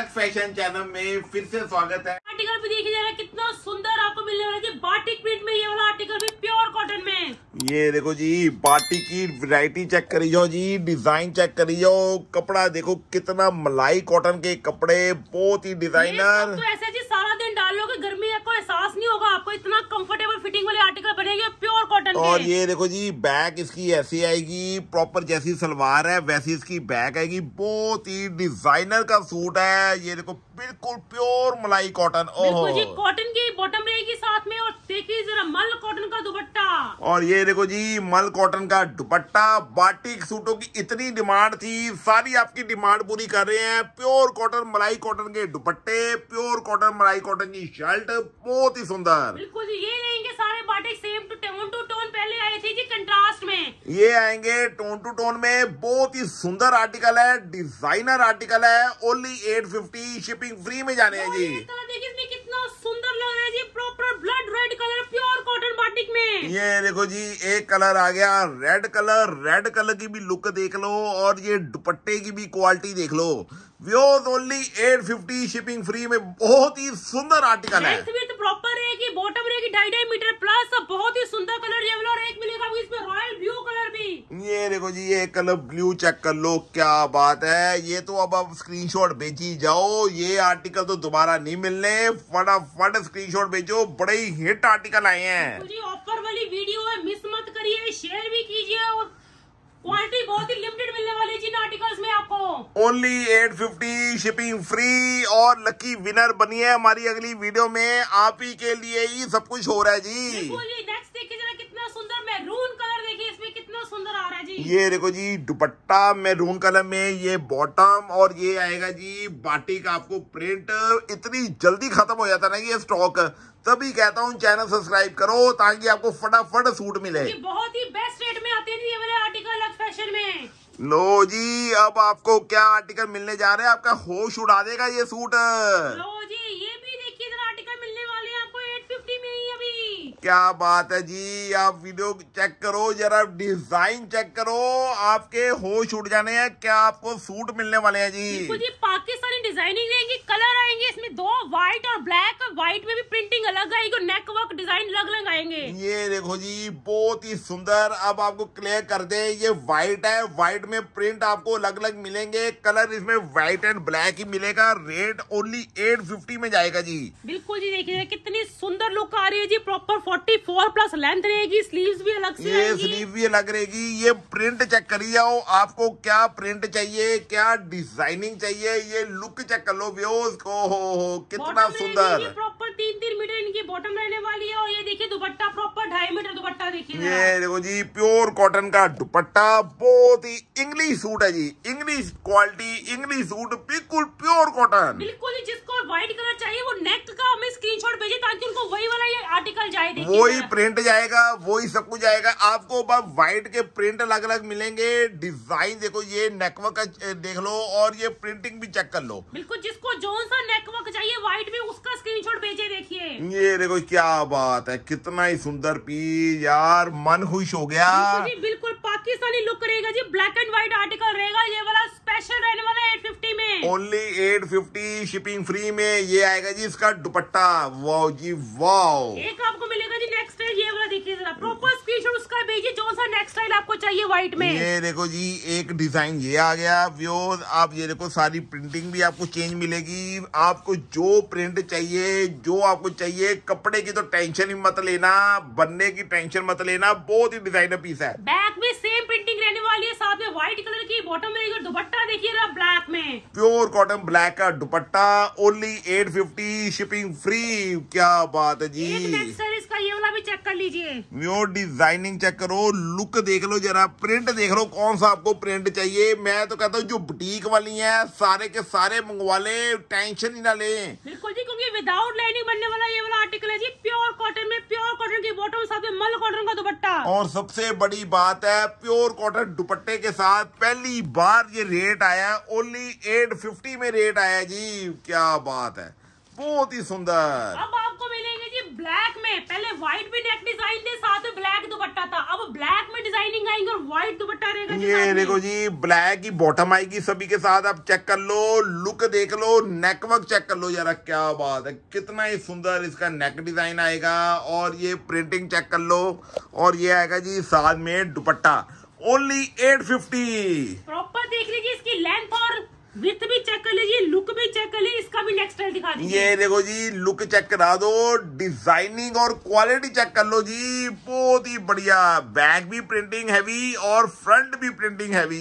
झलक fashion channel में फिर से स्वागत है आर्टिकल भी देखिए जरा कितना सुंदर आपको मिलने वाला है बाटिक प्रिंट में ये वाला आर्टिकल भी प्योर कॉटन में ये देखो जी बाटिक की वैरायटी चेक करी जाओ जी डिजाइन चेक करी जाओ कपड़ा देखो कितना मलाई कॉटन के कपड़े बहुत ही डिजाइनर तो ऐसे जी सारा दिन डालोगे गर्मी एहसास नहीं होगा आपको इतना कंफर्टेबल फिटिंग वाले आर्टिकल बनेगी प्योर कॉटन और ये देखो जी बैक इसकी ऐसी आएगी प्रॉपर जैसी सलवार है वैसी इसकी बैक आएगी बहुत ही डिजाइनर का सूट है ये देखो बिल्कुल प्योर मलाई कॉटन कॉटन की बॉटम रहेगी साथ में और देखिए जरा मल कॉटन का दुपट्टा और ये देखो जी मल कॉटन का दुपट्टा बाटिक सूटों की इतनी डिमांड थी सारी आपकी डिमांड पूरी कर रहे हैं प्योर कॉटन मलाई कॉटन के दुपट्टे प्योर कॉटन मलाई कॉटन की शर्ट बहुत ही सुंदर बिल्कुल ये रहेंगे सारे बाटे same two tone two tone पहले आए थे जी कंट्रास्ट में ये आएंगे टोन टू टोन में बहुत ही सुंदर आर्टिकल है डिजाइनर आर्टिकल है only eight fifty shipping free में जाने हैं जी ब्लड रेड कलर प्योर में ये देखो जी एक कलर आ गया रेड कलर रेड कलर की भी लुक देख लो और ये दुपट्टे की भी क्वालिटी देख लो व्योज only eight fifty shipping free में बहुत ही सुंदर आर्टिकल है की बॉटम रहेगी ढाई ढाई मीटर प्लस बहुत ही सुंदर कलर ये वाला और एक मिलेगा इसमें रॉयल ब्लू कलर भी ये देखो जी ये कलर ब्लू चेक कर लो क्या बात है ये तो अब आप स्क्रीन शॉट भेजी जाओ ये आर्टिकल तो दोबारा नहीं मिलने फटाफट स्क्रीन शॉट भेजो बड़े ही हिट आर्टिकल आए हैं ऑफर वाली वीडियो है मिस मत करिए शेयर भी कीजिए और क्वालिटी बहुत ही लिमिटेड मिलने वाली है जिन आर्टिकल्स में आपको only eight fifty shipping free और लकी विनर बनी है हमारी अगली वीडियो में आप ही के लिए ही सब कुछ हो रहा है जी नेक्स्ट देखिए जरा कितना सुंदर मैरून कलर कितना सुंदर आ रहा है जी ये देखो जी दुपट्टा मैरून कलर में ये बॉटम और ये आएगा जी बाटी का आपको प्रिंट इतनी जल्दी खत्म हो जाता ना ये स्टॉक तभी कहता हूँ चैनल सब्सक्राइब करो ताकि आपको फटाफट सूट मिले ये बहुत ही बेस्ट रेट में आते हैं मेरे आर्टिकल फैशन में लो जी अब आपको क्या आर्टिकल मिलने जा रहे हैं आपका होश उड़ा देगा ये सूट लो जी ये भी देखिए आर्टिकल मिलने वाले हैं आपको 850 में ही अभी क्या बात है जी आप वीडियो चेक करो जरा डिजाइन चेक करो आपके होश उठ जाने हैं क्या आपको सूट मिलने वाले हैं जी जी पाकिस्तानी डिजाइनिंग रहेंगे कलर आएंगे इसमें दो व्हाइट और ब्लैक व्हाइट में भी प्रिंटिंग अलग आएगी और नेक वर्क डिजाइन अलग अलग आएंगे ये देखो जी बहुत ही सुंदर अब आपको क्लियर कर दे ये व्हाइट है व्हाइट में प्रिंट आपको अलग अलग मिलेंगे कलर इसमें व्हाइट एंड ब्लैक ही मिलेगा रेट ओनली एट में जाएगा जी बिल्कुल जी देखिए कितनी सुंदर लुक आ रही है जी प्रॉपर फोर्टी प्लस लेंथ रहेगी स्लीव्स भी अलग से ये स्लीव भी अलग रहेगी ये प्रिंट चेक करी जाओ आपको क्या प्रिंट चाहिए क्या डिजाइनिंग चाहिए ये लुक चेक कर लो व्यूज को हो, हो कितना सुंदर प्रॉपर तीन तीन मीटर इनकी बॉटम रहने वाली है और ये देखिए दुपट्टा प्रॉपर ढाई मीटर दुपट्टा देखिए ये देखो जी प्योर कॉटन का दुपट्टा बहुत ही इंग्लिश सूट है जी इंग्लिश क्वालिटी इंग्लिश सूट बिल्कुल प्योर कॉटन बिल्कुल जिसको व्हाइट कलर चाहिए वो नेक का हमें स्क्रीनशॉट भेजे ताकि उनको वही वाला ये आर्टिकल जाए वो ही प्रिंट जाएगा वो ही सब कुछ जाएगा आपको बस व्हाइट के प्रिंट अलग अलग मिलेंगे डिजाइन देखो ये नेकवर्क का देख लो और ये प्रिंटिंग भी चेक कर लो बिल्कुल जिसको जो सा नेकवर्क चाहिए व्हाइट में उसका स्क्रीनशॉट भेजे देखिए ये देखो क्या बात है कितना ही सुंदर पी यार मन खुश हो गया बिल्कुल, बिल्कुल पाकिस्तानी लुक रहेगा जी ब्लैक एंड व्हाइट आर्टिकल रहेगा ये वाला स्पेशल रहने वाला एट फिफ्टी में only eight fifty shipping free में ये आएगा जी इसका दुपट्टा वाओ जी वाओ एक आपको मिलेगा जी नेक्स्ट स्टाइल ये वाला देखिए जरा प्रॉपर स्क्रीनशॉट उसका भेजिए जो सा नेक्स्ट स्टाइल आपको चाहिए व्हाइट में ये देखो जी एक डिजाइन ये आ गया व्यूज आप ये देखो सारी प्रिंटिंग भी आपको चेंज मिलेगी आपको जो प्रिंट चाहिए जो आपको चाहिए कपड़े की तो टेंशन ही मत लेना बनने की टेंशन मत लेना बहुत ही डिजाइनर पीस है बैक भी सेम लिए साथ में व्हाइट कलर की बॉटम में दुपट्टा देखिए ब्लैक में प्योर कॉटन ब्लैक का दुपट्टा only eight fifty shipping free क्या बात है जी सर इसका ये वाला भी चेक कर लीजिए न्यू डिजाइनिंग चेक करो लुक देख लो जरा प्रिंट देख लो कौन सा आपको प्रिंट चाहिए मैं तो कहता हूँ जो बुटीक वाली है सारे के सारे मंगवा ले टेंशन ही ना ले बिल्कुल जी क्योंकि विदाउट लाइनिंग बनने वाला ये वाला आर्टिकल है जी प्योर कॉटन में प्योर कॉटन की बॉटम साथ में मल कॉटन का दुपट्टा और सबसे बड़ी बात है प्योर कॉटन दुपट्टे के साथ पहली बार ये रेट आया ओनली एट फिफ्टी में रेट आया जी क्या बात है बहुत ही सुंदर अब आपको मिलेंगे जी ब्लैक में पहले व्हाइट भी नेक डिजाइन थे साथ में ब्लैक दुपट्टा था अब ब्लैक में डिजाइनिंग आएंगे और व्हाइट दुपट्टा रहेगा ये देखो जी ब्लैक की बॉटम आएगी सभी के साथ आप चेक कर लो लुक देख लो नेकवर्क चेक कर लो जरा क्या बात है कितना ही सुंदर इसका नेक डिजाइन आएगा और ये प्रिंटिंग चेक कर लो और ये आएगा जी साथ में दुपट्टा ओनली एट फिफ्टी प्रॉपर देख लीजिए इसकी लेंथ और विथ भी चेक कर लीजिए लुक भी चेक कर लीजिए इसका भी नेक्स्ट स्टाइल दिखा दीजिए ये देखो जी लुक चेक करा दो डिजाइनिंग और क्वालिटी चेक कर लो जी बहुत ही बढ़िया बैक भी प्रिंटिंग हैवी और फ्रंट भी प्रिंटिंग हैवी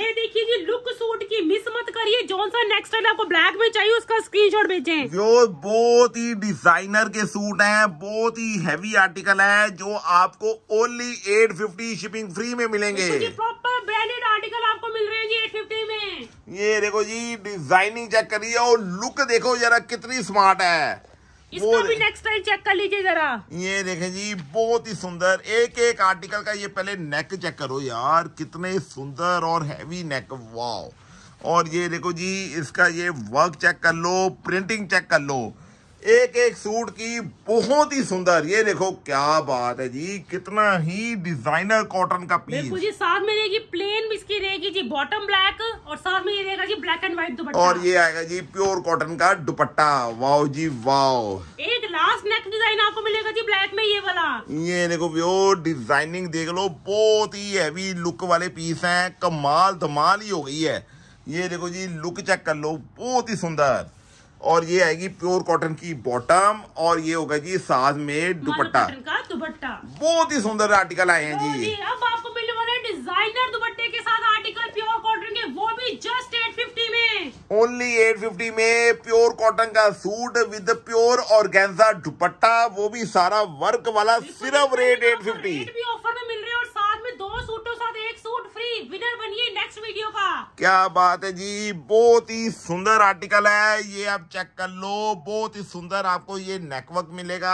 ये देखिए जी लुक सूट की मिस मत करिए जौन सा नेक्स्ट स्टाइल आपको ब्लैक में चाहिए उसका स्क्रीन शॉट भेजे बहुत ही डिजाइनर के सूट है बहुत ही हैवी आर्टिकल है जो आपको ओनली एट शिपिंग फ्री में मिलेंगे प्रॉपर में ब्रांडेड आर्टिकल आपको मिल रहे हैं जी एट फिफ्टी में ये देखो जी डिजाइनिंग चेक करिए और लुक देखो जरा कितनी स्मार्ट है इसको भी नेक्स्ट टाइम चेक कर लीजिए जरा ये देखे जी बहुत ही सुंदर एक एक आर्टिकल का ये पहले नेक चेक करो यार कितने सुंदर और हैवी नेक वाओ और ये देखो जी इसका ये वर्क चेक कर लो प्रिंटिंग चेक कर लो एक एक सूट की बहुत ही सुंदर ये देखो क्या बात है जी कितना ही डिजाइनर कॉटन का पीस देखो जी साथ में रहेगी प्लेन इसकी रहेगी जी बॉटम ब्लैक और साथ में ये रहेगा जी ब्लैक एंड व्हाइट दुपट्टा और ये आएगा जी प्योर कॉटन का दुपट्टा वाओ जी वाओ एक लास्ट नेक डिजाइन आपको मिलेगा जी ब्लैक में ये वाला ये देखो प्योर डिजाइनिंग देख लो बहुत ही हैवी लुक वाले पीस है कमाल धमाल ही हो गई है ये देखो जी लुक चेक कर लो बहुत ही सुंदर और ये आएगी प्योर कॉटन की बॉटम और ये होगा जी साज में दुपट्टा दुपट्टा बहुत ही सुंदर आर्टिकल आए हैं जी, जी अब आपको मिलने वाले डिजाइनर दुपट्टे के साथ आर्टिकल प्योर कॉटन के वो भी जस्ट एट फिफ्टी में ओनली एट फिफ्टी में प्योर कॉटन का सूट विद प्योर और दुपट्टा वो भी सारा वर्क वाला सिर्फ rate eight fifty offer winner बनिए नेक्स्ट वीडियो का क्या बात है जी बहुत ही सुंदर आर्टिकल है ये आप चेक कर लो बहुत ही सुंदर आपको ये नेकवर्क मिलेगा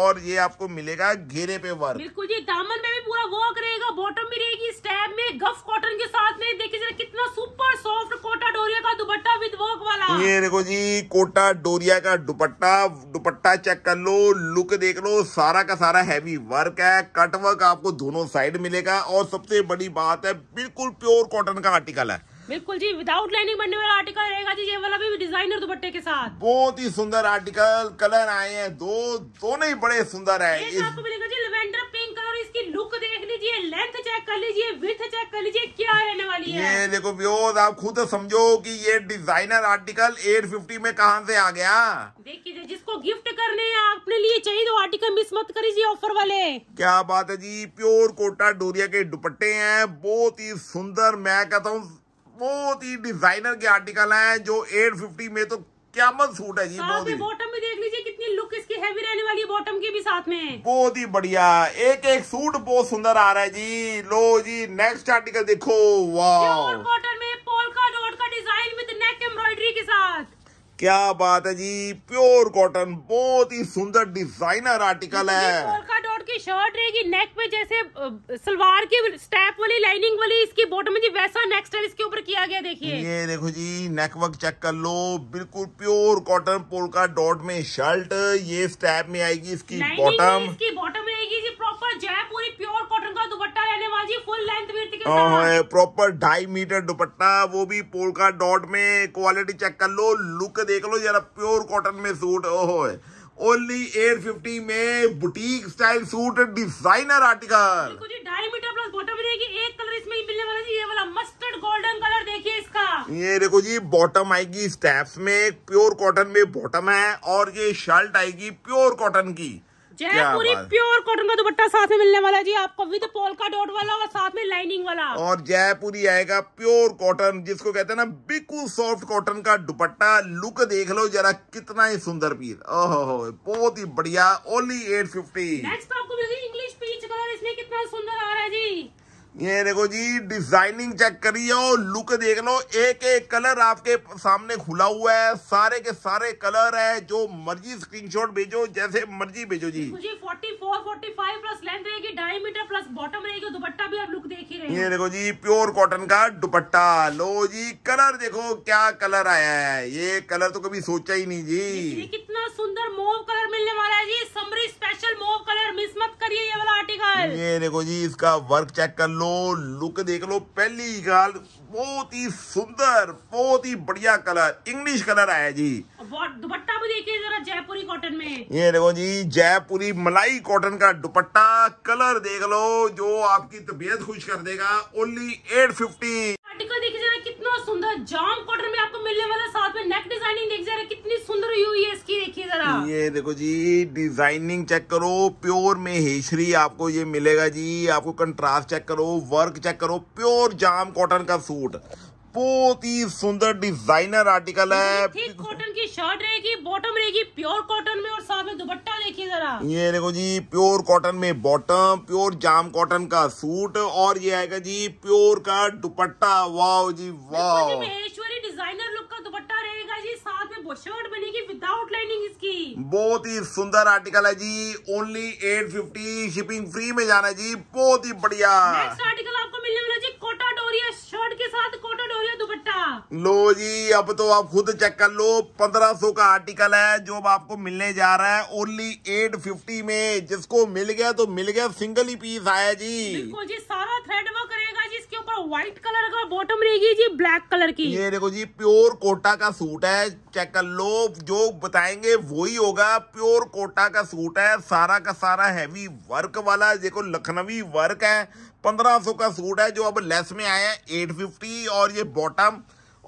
और ये आपको मिलेगा घेरे पे वर्क बिल्कुल जी दामन में भी पूरा वर्क रहेगा बॉटम भी रहेगी स्टैप में गफ कॉटन के साथ में देखिए जरा कितना सुपर सॉफ्ट कोटा डोरिया का दुपट्टा विद वर्क वाला ये देखो जी कोटा डोरिया का दुपट्टा दुपट्टा चेक कर लो लुक देख लो सारा का सारा हैवी वर्क है कट वर्क आपको दोनों साइड मिलेगा और सबसे बड़ी बात है बिल्कुल बिल्कुल प्योर कॉटन का आर्टिकल है बिल्कुल जी विदाउट लाइनिंग बनने वाला आर्टिकल रहेगा जी ये वाला भी डिजाइनर दुपट्टे के साथ बहुत ही सुंदर आर्टिकल कलर आए हैं दो दोनों ही बड़े सुंदर है तो आपको मिलेगा जी लेवेंडर पिंक कलर इसकी लुक देख लीजिए लेंथ चेक कर लीजिए विथ चेक कर लीजिए क्या रहने वाली ये है ये देखो व्योज आप खुद समझो ये डिजाइनर आर्टिकल 850 में कहा से आ गया देखिए जिसको गिफ्ट करने अपने लिए चाहिए तो आर्टिकल मिस मत ऑफर वाले क्या बात है जी प्योर कोटा डोरिया के दुपट्टे हैं बहुत ही सुंदर मैं कहता हूँ बहुत ही डिजाइनर के आर्टिकल हैं जो 850 में तो क्या मत सूट है जी बहुत ही बॉटम में देख लीजिए कितनी लुक इसकी हैवी रहने वाली है बॉटम की भी साथ में बहुत ही बढ़िया एक एक सूट बहुत सुंदर आ रहा है जी लो जी नेक्स्ट आर्टिकल देखो वाह कॉटन में पोलका डॉट का डिजाइन विद नेक एम्ब्रॉयडरी के साथ क्या बात है जी प्योर कॉटन बहुत ही सुंदर डिजाइनर आर्टिकल है शर्ट रहेगी नेक पे जैसे सलवार की स्टेप वाली लाइनिंग वाली इसकी बॉटम जी वैसा नेक स्टाइल इसके ऊपर किया गया देखिए ये देखो जी नेक वर्क चेक कर लो बिल्कुल प्योर कॉटन पोलका डॉट में शर्ट ये स्टेप में आएगी इसकी बॉटम इसकी बॉटम रहेगी जी प्रॉपर जयपुरी प्योर कॉटन का दुपट्टा रहने वाली फुल लेंथ प्रॉपर ढाई मीटर दुपट्टा वो भी पोलका डॉट में क्वालिटी चेक कर लो लुक देख लो जरा प्योर कॉटन में सूट ओहो ओनली एट फिफ्टी में boutique style suit designer article एक कलर इसमें इसका ये देखो जी बॉटम आएगी स्टेप्स में प्योर कॉटन में बॉटम है और ये शर्ट आएगी प्योर कॉटन की जयपुरी प्योर कॉटन का दुपट्टा साथ में मिलने वाला है जी आपको विद पोलका डॉट वाला और साथ में लाइनिंग वाला और जयपुरी आएगा प्योर कॉटन जिसको कहते हैं ना बिल्कुल सॉफ्ट कॉटन का दुपट्टा लुक देख लो जरा कितना ही सुंदर पीस ओहो बहुत ही बढ़िया ओनली एट फिफ्टी नेक्स्ट आपको इंग्लिश पीच कलर इसमें कितना सुंदर आ रहा है जी ये देखो जी डिजाइनिंग चेक करिए और लुक देख लो एक एक कलर आपके सामने खुला हुआ है सारे के सारे कलर है जो मर्जी स्क्रीनशॉट भेजो जैसे मर्जी भेजो जी मुझे 44 45 प्लस लेंथ रहेगी डायमीटर प्लस बॉटम रहेगी दुपट्टा भी आप लुक देख ही रहे ये देखो जी प्योर कॉटन का दुपट्टा लो जी कलर देखो क्या कलर आया है ये कलर तो कभी सोचा ही नहीं जी कितना सुंदर मोव कलर मिलने वाला है जी summery special mauve colour miss मत करिए ये वाला आर्टिकल ये देखो जी इसका वर्क चेक कर लो ਜਾਣੋ ਲੁੱਕ ਦੇਖ ਲਓ ਪਹਿਲੀ ਗੱਲ बहुत ही सुंदर बहुत ही बढ़िया कलर इंग्लिश कलर आया जी दुपट्टा भी देखिए जरा जयपुरी कॉटन में ये देखो जी जयपुरी मलाई कॉटन का दुपट्टा कलर देख लो जो आपकी तबीयत खुश कर देगा ओनली एट फिफ्टी आर्टिकल देखिए जरा कितना सुंदर जाम कॉटन में आपको मिलने वाला साथ में नेक डिजाइनिंग देखिए जरा कितनी सुंदर हुई हुई है इसकी देखिए जरा ये देखो जी डिजाइनिंग चेक करो प्योर में हेसरी आपको ये मिलेगा जी आपको कंट्रास्ट चेक करो वर्क चेक करो प्योर जाम कॉटन का सूट सूट बहुत ही सुंदर डिजाइनर आर्टिकल है थिक कॉटन की शर्ट रहेगी बॉटम रहेगी प्योर कॉटन में और साथ में दुपट्टा देखिए जरा ये देखो जी प्योर कॉटन में बॉटम प्योर जाम कॉटन का सूट और ये आएगा जी प्योर का दुपट्टा वाओ जी वाओ डिजाइनर लुक बहुत ही सुंदर आर्टिकल है जी only eight fifty shipping free में जाना है जी बहुत ही बढ़िया आर्टिकल आपको मिलने वाला जी कोटा डोरिया शर्ट के साथ कोटा डोरिया दुपट्टा लो जी अब तो आप खुद चेक कर लो पंद्रह सौ का आर्टिकल है जो अब आपको मिलने जा रहा है ओनली एट फिफ्टी में जिसको मिल गया तो मिल गया सिंगल ही पीस आया जी जी सारा थ्रेड वो करेगा जी ऊपर व्हाइट कलर का बॉटम रहेगी जी ब्लैक कलर की ये देखो जी प्योर कोटा का सूट है चेक कर लो जो बताएंगे वही होगा प्योर कोटा का सूट है सारा का सारा हैवी वर्क वाला देखो लखनवी वर्क है पंद्रह सौ का सूट है जो अब लेस में आया है एट फिफ्टी और ये बॉटम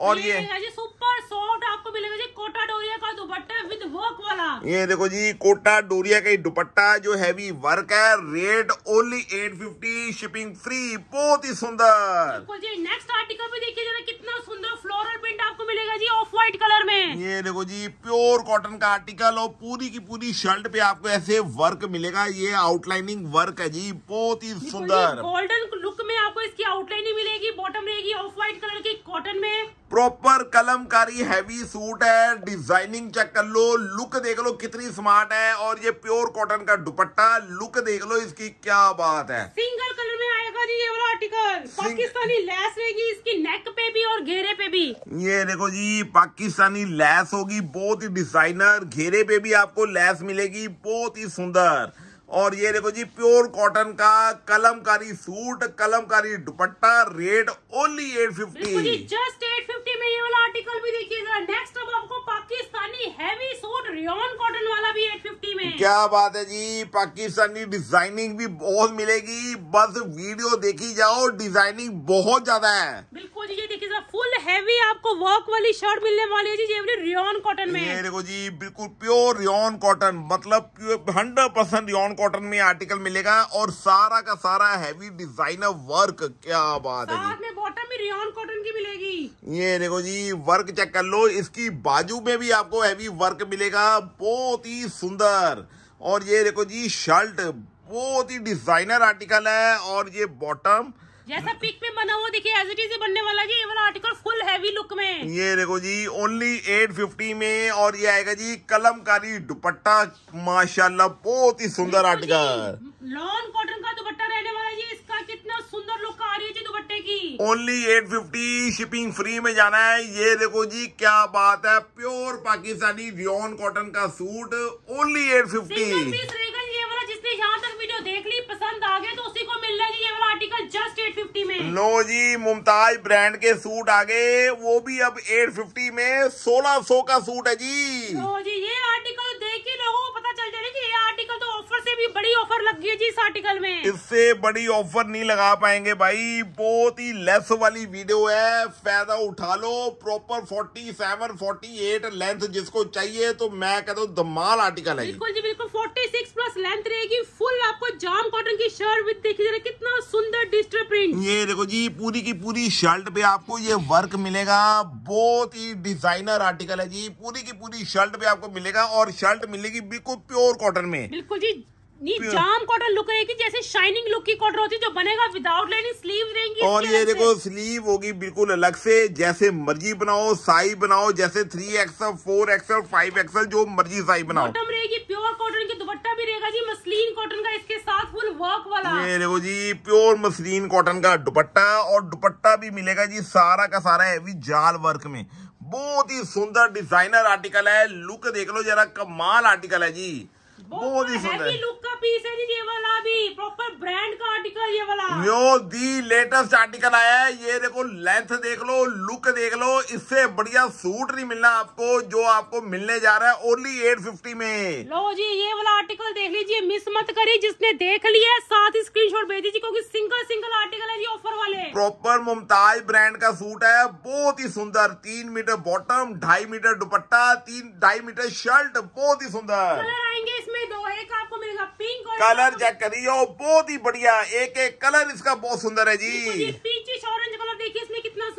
और ये सुपर सॉफ्ट आपको मिलेगा जी कोटा डोरिया का दुपट्टा विद वर्क वाला ये देखो जी कोटा डोरिया का दुपट्टा जो हैवी वर्क है रेट ओनली 850 शिपिंग फ्री बहुत ही सुंदर जी नेक्स्ट आर्टिकल भी देखिए जरा कितना सुंदर फ्लोरल प्रिंट आपको मिलेगा जी ऑफ व्हाइट कलर में ये देखो जी प्योर कॉटन का आर्टिकल और पूरी की पूरी शर्ट पे आपको ऐसे वर्क मिलेगा ये आउटलाइनिंग वर्क है जी बहुत ही सुंदर गोल्डन लुक में आपको इसकी आउटलाइनिंग मिलेगी बॉटम रहेगी ऑफ व्हाइट कलर की कॉटन में प्रॉपर कलमकारी हैवी सूट है डिजाइनिंग चेक कर लो लुक देख लो कितनी स्मार्ट है और ये प्योर कॉटन का दुपट्टा लुक देख लो इसकी क्या बात है सिंगल कलर में आएगा जी ये वाला आर्टिकल पाकिस्तानी लैस रहेगी इसकी नेक पे भी और घेरे पे भी ये देखो जी पाकिस्तानी लैस होगी बहुत ही डिजाइनर घेरे पे भी आपको लैस मिलेगी बहुत ही सुंदर और ये देखो जी प्योर कॉटन का kalamkari suit kalamkari dupatta rate only eight fifty just eight fifty में ये वाला आर्टिकल भी देखिए नेक्स्ट अब आपको Pakistani heavy suit rayon cotton वाला भी एट फिफ्टी में क्या बात है जी पाकिस्तानी डिजाइनिंग भी बहुत मिलेगी बस वीडियो देखी जाओ डिजाइनिंग बहुत ज्यादा है बिल्कुल जी ये देखिए जरा फुल हैवी आपको वर्क वाली शर्ट मिलने वाली है जी ये रियोन कॉटन में देखो जी बिल्कुल प्योर रियोन कॉटन मतलब हंड्रेड परसेंट रियॉन कॉटन में आर्टिकल मिलेगा और सारा का सारा हैवी डिजाइनर वर्क क्या बात है जी बॉटम में रियॉन कॉटन की मिलेगी ये देखो जी वर्क चेक कर लो इसकी बाजू में भी आपको हैवी वर्क मिलेगा बहुत ही सुंदर और ये देखो जी शर्ट बहुत ही डिजाइनर आर्टिकल है और ये बॉटम जैसा पिक में बना हुआ देखिए एज इट इज बनने वाला जी ये वाला आर्टिकल फुल हैवी लुक में ये देखो जी ओनली 850 में और ये आएगा जी कलमकारी दुपट्टा माशाल्लाह बहुत ही सुंदर आर्टिकल लॉन कॉटन का दुपट्टा रहने वाला जी इसका कितना सुंदर लुक आ रही है जी दुपट्टे की ओनली 850 शिपिंग फ्री में जाना है ये देखो जी क्या बात है प्योर पाकिस्तानी रियोन कॉटन का सूट ओनली एट फिफ्टी जिसने यहाँ तक वीडियो देख ली पसंद आ गए तो उसी को मिल रहा है ये वाला आर्टिकल जस्ट एट फिफ्टी में नो जी मुमताज ब्रांड के सूट आ गए वो भी अब एट फिफ्टी में सोलह सौ का सूट है जी नो जी ये आर्टिकल देख के लोगों को पता ऑफर लग गई जी इस आर्टिकल में इससे बड़ी ऑफर नहीं लगा पाएंगे भाई बहुत ही लेस वाली वीडियो है फायदा उठा लो proper forty seven forty eight length जिसको चाहिए तो मैं कहता हूँ धमाल आर्टिकल है बिल्कुल जी बिल्कुल फोर्टी सिक्स प्लस लेंथ रहेगी फुल आपको जाम कॉटन की शर्ट विद देखिए जरा कितना सुंदर डिजिटल प्रिंट ये देखो जी पूरी की पूरी शर्ट पे आपको ये वर्क मिलेगा बहुत ही डिजाइनर आर्टिकल है जी पूरी की पूरी शर्ट पे आपको मिलेगा और शर्ट मिलेगी बिल्कुल प्योर कॉटन में बिल्कुल जी नहीं जाम कॉटन लुक रहेगी जैसे शाइनिंग लुक की कॉटन होती जो बनेगा विदाउट लेनी स्लीव रहेंगी और ये देखो स्लीव होगी बिल्कुल अलग से जैसे मर्जी बनाओ साइज बनाओ जैसे three XL four XL five XL जो मर्जी साइज बनाओ बॉटम रहेगी प्योर कॉटन की दुपट्टा भी रहेगा जी मसलिन कॉटन का इसके साथ फुल वर्क वाला ये देखो जी प्योर मसलिन कॉटन का दुपट्टा और दुपट्टा भी मिलेगा जी सारा का सारा हैवी जाल वर्क में बहुत ही सुंदर डिजाइनर आर्टिकल है लुक देख लो जरा कमाल आर्टिकल है जी बहुत तो ही सुंदर लुक का पीस है जी ये वाला भी प्रॉपर ब्रांड का आर्टिकल ये वाला यो दी लेटेस्ट आर्टिकल आया है ये देखो लेंथ देख लो लुक देख लो इससे बढ़िया सूट नहीं मिलना आपको जो आपको मिलने जा रहा है ओनली एट फिफ्टी में लो जी ये वाला आर्टिकल देख लीजिए मिस मत करिए जिसने देख लिया है साथ ही स्क्रीन शॉट भेज दीजिए क्योंकि सिंगल सिंगल आर्टिकल है जी ऑफर वाले प्रॉपर मुमताज ब्रांड का सूट है बहुत ही सुंदर तीन मीटर बॉटम ढाई मीटर दुपट्टा तीन ढाई मीटर शर्ट बहुत ही सुंदर कलर आएंगे इसमें पिंक और कलर चेक करिए बहुत ही बढ़िया एक एक कलर इसका बहुत सुंदर है जी पीछे ऑरेंज कलर देखिए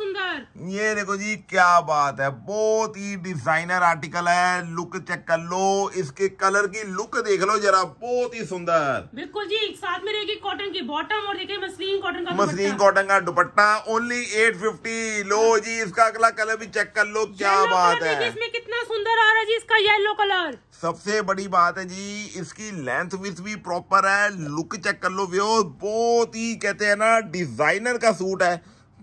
सुंदर ये देखो जी क्या बात है बहुत ही डिजाइनर आर्टिकल है लुक चेक कर लो इसके कलर की लुक देख लो जरा बहुत ही सुंदर बिल्कुल जी साथ में रहेगी कॉटन की बॉटम और देखिए मसलिन कॉटन का मसलिन कॉटन का दुपट्टा ओनली एट फिफ्टी लो जी इसका अगला कलर भी चेक कर लो क्या बात है इसमें कितना सुंदर आ रहा है जी इसका येलो कलर सबसे बड़ी बात है जी इसकी लेंथ विथ भी प्रॉपर है लुक चेक कर लो व्यो बहुत ही कहते हैं ना डिजाइनर का सूट है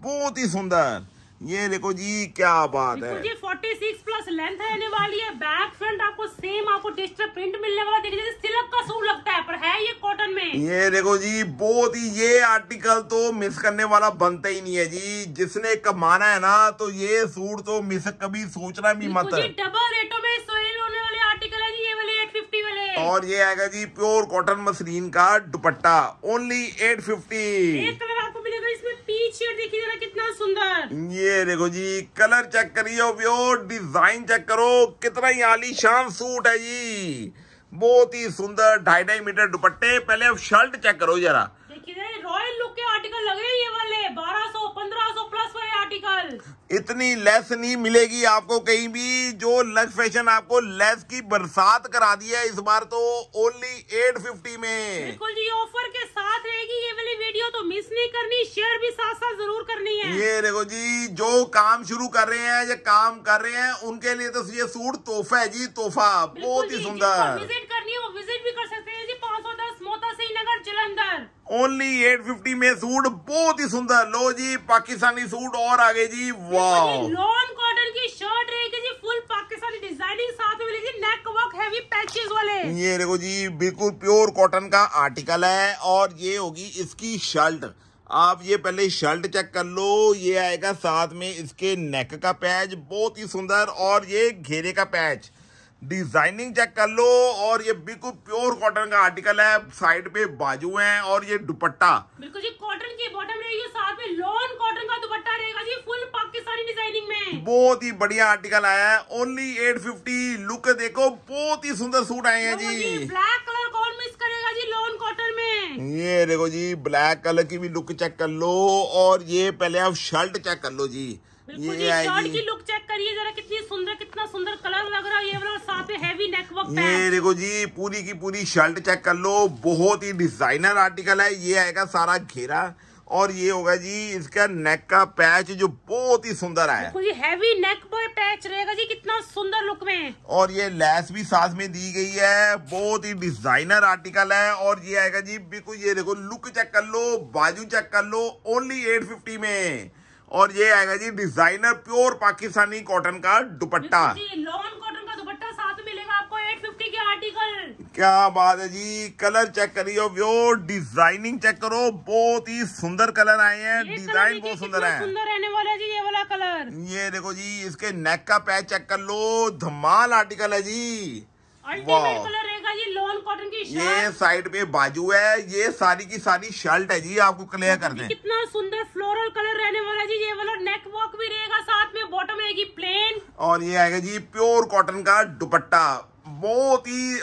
बहुत ही सुंदर ये देखो जी क्या बात है ये 46 प्लस लेंथ रहने वाली है बैक फ्रंट आपको सेम आपको डिजिटल प्रिंट मिलने वाला देखिए जैसे सिल्क का सूट लगता है पर है ये कॉटन में ये देखो जी बहुत ही ये आर्टिकल तो मिस करने वाला बनता ही नहीं है जी जिसने कमाना है ना तो ये सूट तो मिस कभी सोचना भी मत डबल रेटो में सेल होने वाले आर्टिकल है जी ये वाले एट फिफ्टी वाले और ये आएगा जी प्योर कॉटन मशरीन का दुपट्टा ओनली एट फिफ्टी आपको मिलेगा इसमें ये देखिए जरा कितना सुंदर ये देखो जी कलर चेक करिए प्योर डिजाइन चेक करो कितना ही आलीशान सूट है जी बहुत ही सुंदर ढाई ढाई मीटर दुपट्टे पहले अब शर्ट चेक करो जरा देखिए रॉयल लुक के आर्टिकल लग रहे हैं ये वाले बारह इतनी लेस नहीं मिलेगी आपको कहीं भी जो लक्स फैशन आपको लेस की बरसात करा दी है इस बार तो ओनली एट फिफ्टी में बिल्कुल जी ऑफर के साथ रहेगी ये वाली वीडियो तो मिस नहीं करनी शेयर भी साथ साथ जरूर करनी है ये देखो जी जो काम शुरू कर रहे हैं या काम कर रहे हैं उनके लिए तो ये सूट तोहफा है जी तोहफा बहुत ही सुंदर विजिट करनी है वो विजिट भी कर सकते हैं जी नगर जलंधर ओनली एट फिफ्टी में सूट बहुत ही सुंदर लो जी पाकिस्तानी सूट और आगे जी वाह लॉन कॉटन की शर्ट रहेगी जी फुल पाकिस्तानी डिजाइनिंग साथ मिलेगी नेक वर्क हैवी पैचेस वाले ये देखो जी बिल्कुल प्योर कॉटन का आर्टिकल है और ये होगी इसकी शर्ट आप ये पहले शर्ट चेक कर लो ये आएगा साथ में इसके नेक का पैच बहुत ही सुंदर और ये घेरे का पैच डिजाइनिंग चेक कर लो और ये बिल्कुल प्योर कॉटन का आर्टिकल है साइड पे बाजू है और ये दुपट्टा बिल्कुल जी कॉटन की बॉटम रहेगी साथ में लॉन कॉटन का दुपट्टा रहेगा जी फुल पाकिस्तानी डिजाइनिंग में बहुत ही बढ़िया आर्टिकल आया है ओनली एट फिफ्टी लुक देखो बहुत ही सुंदर सूट आए हैं जी, जी ब्लैक कलर कौन मिस करेगा जी लॉन कॉटन में ये देखो जी ब्लैक कलर की भी लुक चेक कर लो और ये पहले आप शर्ट चेक कर लो जी ये शर्ट की लुक चेक करिए जरा कितनी कितना सुंदर कलर लग रहा है ये वाला साथ में हैवी नेक वर्क ये देखो जी पूरी की पूरी शर्ट चेक कर लो बहुत ही डिजाइनर आर्टिकल है ये आएगा सारा घेरा और ये होगा जी इसका नेक का पैच जो बहुत ही सुंदर आया है जी हैवी नेक बॉय पैच रहेगा जी कितना सुंदर लुक में और ये लैस भी साथ में दी गई है बहुत ही डिजाइनर आर्टिकल है और ये आएगा जी बिल्कुल ये देखो लुक चेक कर लो बाजू चेक कर लो ओनली एट फिफ्टी में और ये आएगा जी डिजाइनर प्योर पाकिस्तानी कॉटन का दुपट्टा लॉन कॉटन का दुपट्टा साथ मिलेगा आपको 850 के आर्टिकल क्या बात है जी कलर चेक करियो व्यो डिजाइनिंग चेक करो बहुत ही सुंदर कलर आए हैं डिजाइन बहुत सुंदर है सुंदर रहने वाला है जी ये वाला कलर ये देखो जी इसके नेक का पैच चेक कर लो धमाल आर्टिकल है जी ये साइड पे बाजू है ये सारी की सारी शर्ट है जी आपको क्लियर कर दे कितना सुंदर फ्लोरल कलर रहने वाला जी ये वाला नेक वर्क भी रहेगा साथ में बॉटम रहेगी प्लेन और ये आएगा जी प्योर कॉटन का दुपट्टा बहुत ही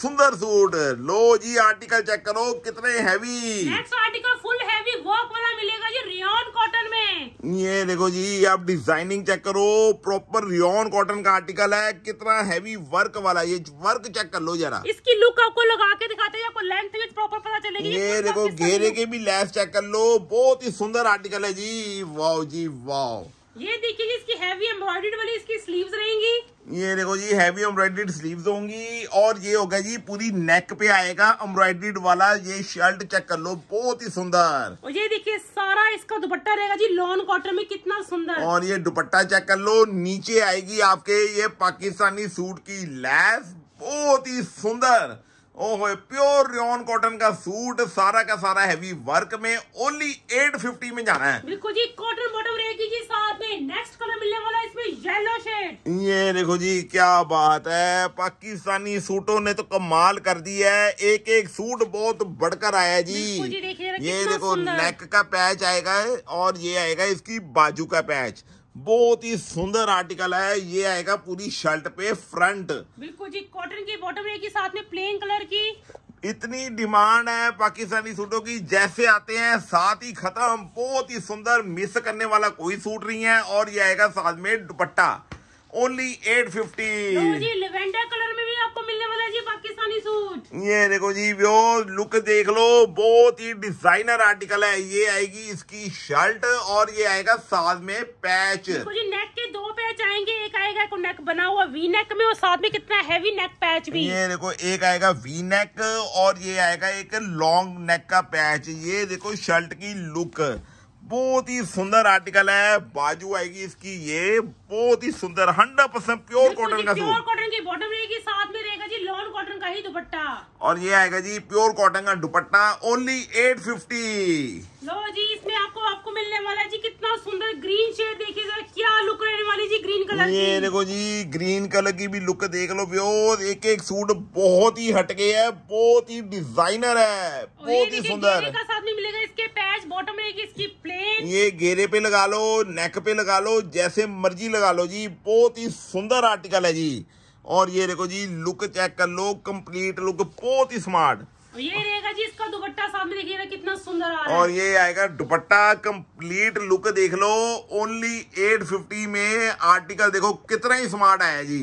सुंदर सूट लो जी आर्टिकल चेक करो कितने heavy next article heavy work वाला मिलेगा ये रियॉन कॉटन में ये देखो जी आप डिजाइनिंग चेक करो प्रॉपर रियॉन कॉटन का आर्टिकल है कितना हैवी वर्क वाला ये वर्क चेक कर लो जरा इसकी लुक आपको लगा के दिखाते हैं आपको लेंथ भी प्रॉपर पता चलेगी ये, ये देखो घेरे के भी लेस चेक कर लो बहुत ही सुंदर आर्टिकल है जी वाओ जी वाओ ये देखिए जी इसकी हैवी एम्ब्रॉयडर्ड वाली इसकी स्लीव्स रहेंगी ये देखो जी हैवी एम्ब्रॉयडर्ड स्लीव्स होंगी और ये होगा जी पूरी नेक पे आएगा एम्ब्रॉयडर्ड वाला ये शर्ट चेक कर लो बहुत ही सुंदर और ये देखिए सारा इसका दुपट्टा रहेगा जी लॉन कॉटन में कितना सुंदर और ये दुपट्टा चेक कर लो नीचे आएगी आपके ये पाकिस्तानी सूट की लैस बहुत ही सुंदर ओहो प्योर रियोन कॉटन का सूट सारा का सारा हैवी वर्क में ओनली 850 में जाना है बिल्कुल जी कॉटन बॉटम रहेगी जी साथ में नेक्स्ट कलर मिलने वाला है इसमें येलो शेड ये देखो जी क्या बात है पाकिस्तानी सूटों ने तो कमाल कर दी है एक एक सूट बहुत बढ़कर आया जी, जी ये देखो नेक का पैच आएगा और ये आएगा इसकी बाजू का पैच बहुत ही सुंदर आर्टिकल है ये आएगा पूरी शर्ट पे फ्रंट बिल्कुल जी कॉटन की बॉटम रहेगी साथ में प्लेन कलर की इतनी डिमांड है पाकिस्तानी सूटों की जैसे आते हैं साथ ही खत्म बहुत ही सुंदर मिस करने वाला कोई सूट नहीं है और ये आएगा साथ में दुपट्टा ओनली एट फिफ्टी कलर में भी आपको मिलने वाला जी पाकिस्तानी सूट ये देखो जी वो लुक देख लो बहुत ही डिजाइनर आर्टिकल है ये आएगी इसकी शर्ट और ये आएगा साथ में पैच जी नेक के दो पैच आएंगे एक आएगा को नेक बना हुआ वी नेक में और साथ में कितना हैवी नेक पैच भी ये देखो एक आएगा वी नेक और ये आएगा एक लॉन्ग नेक का पैच ये देखो शर्ट की लुक बहुत ही सुंदर आर्टिकल है बाजू आएगी इसकी ये बहुत ही सुंदर हंड्रेड परसेंट प्योर कॉटन का प्योर कॉटन की बॉटम रहेगी साथ में रहेगा जी लॉन कॉटन का ही दुपट्टा और ये आएगा जी प्योर कॉटन का दुपट्टा ओनली एट फिफ्टी लो जी इसमें आपको आपको मिलने वाला जी कितना सुंदर ग्रीन शेड देखिए जरा क्या लुक रहने वाली जी ग्रीन कलर ये देखो जी ग्रीन कलर की भी लुक देख लो प्योर एक एक सूट बहुत ही हटके है बहुत ही डिजाइनर है बहुत ही सुंदर साथ में मिलेगा इसके पैच बॉटम रहेगी इसकी प्लेन ये घेरे पे लगा लो नेक पे लगा लो जैसे मर्जी लगा लगा लो जी बहुत ही सुंदर आर्टिकल है जी और ये देखो जी लुक चेक कर लो कंप्लीट लुक बहुत ही स्मार्ट ये रहेगा जी इसका दुपट्टा सामने देखिएगा कितना सुंदर आ रहा है और ये आएगा दुपट्टा कंप्लीट लुक देख लो ओनली 850 में आर्टिकल देखो कितना ही स्मार्ट आया जी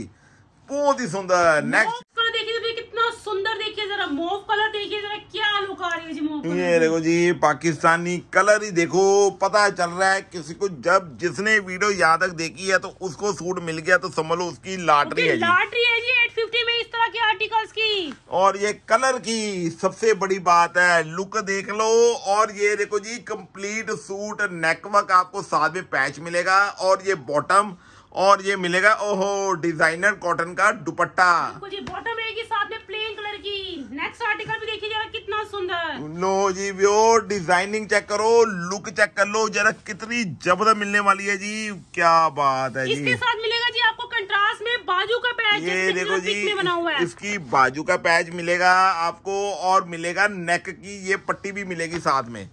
बहुत ही सुंदर नेक्स्ट देखिए कितना सुंदर देखिए जरा मोव कलर देखिए जरा क्या लुक आ रही है जी मोव ये देखो जी पाकिस्तानी कलर ही देखो पता चल रहा है किसी को जब जिसने वीडियो यहाँ तक देखी है तो उसको सूट मिल गया तो समझ लो उसकी लाटरी है लाटरी है जी एट फिफ्टी में इस तरह के आर्टिकल की और ये कलर की सबसे बड़ी बात है लुक देख लो और ये देखो जी कम्प्लीट सूट नेकवर्क आपको साथ में पैच मिलेगा और ये बॉटम और ये मिलेगा ओहो डिजाइनर कॉटन का दुपट्टा बॉटम रहेगी साथ में प्लेन कलर की नेक्स्ट आर्टिकल भी देखिए जरा कितना सुंदर लो जी वो डिजाइनिंग चेक करो लुक चेक कर लो जरा कितनी जबरदस्त मिलने वाली है जी क्या बात है जी इसके साथ मिलेगा जी आपको कंट्रास्ट में बाजू का पैच ये देखो जी बना हुआ है। इसकी बाजू का पैच मिलेगा आपको और मिलेगा नेक की ये पट्टी भी मिलेगी साथ में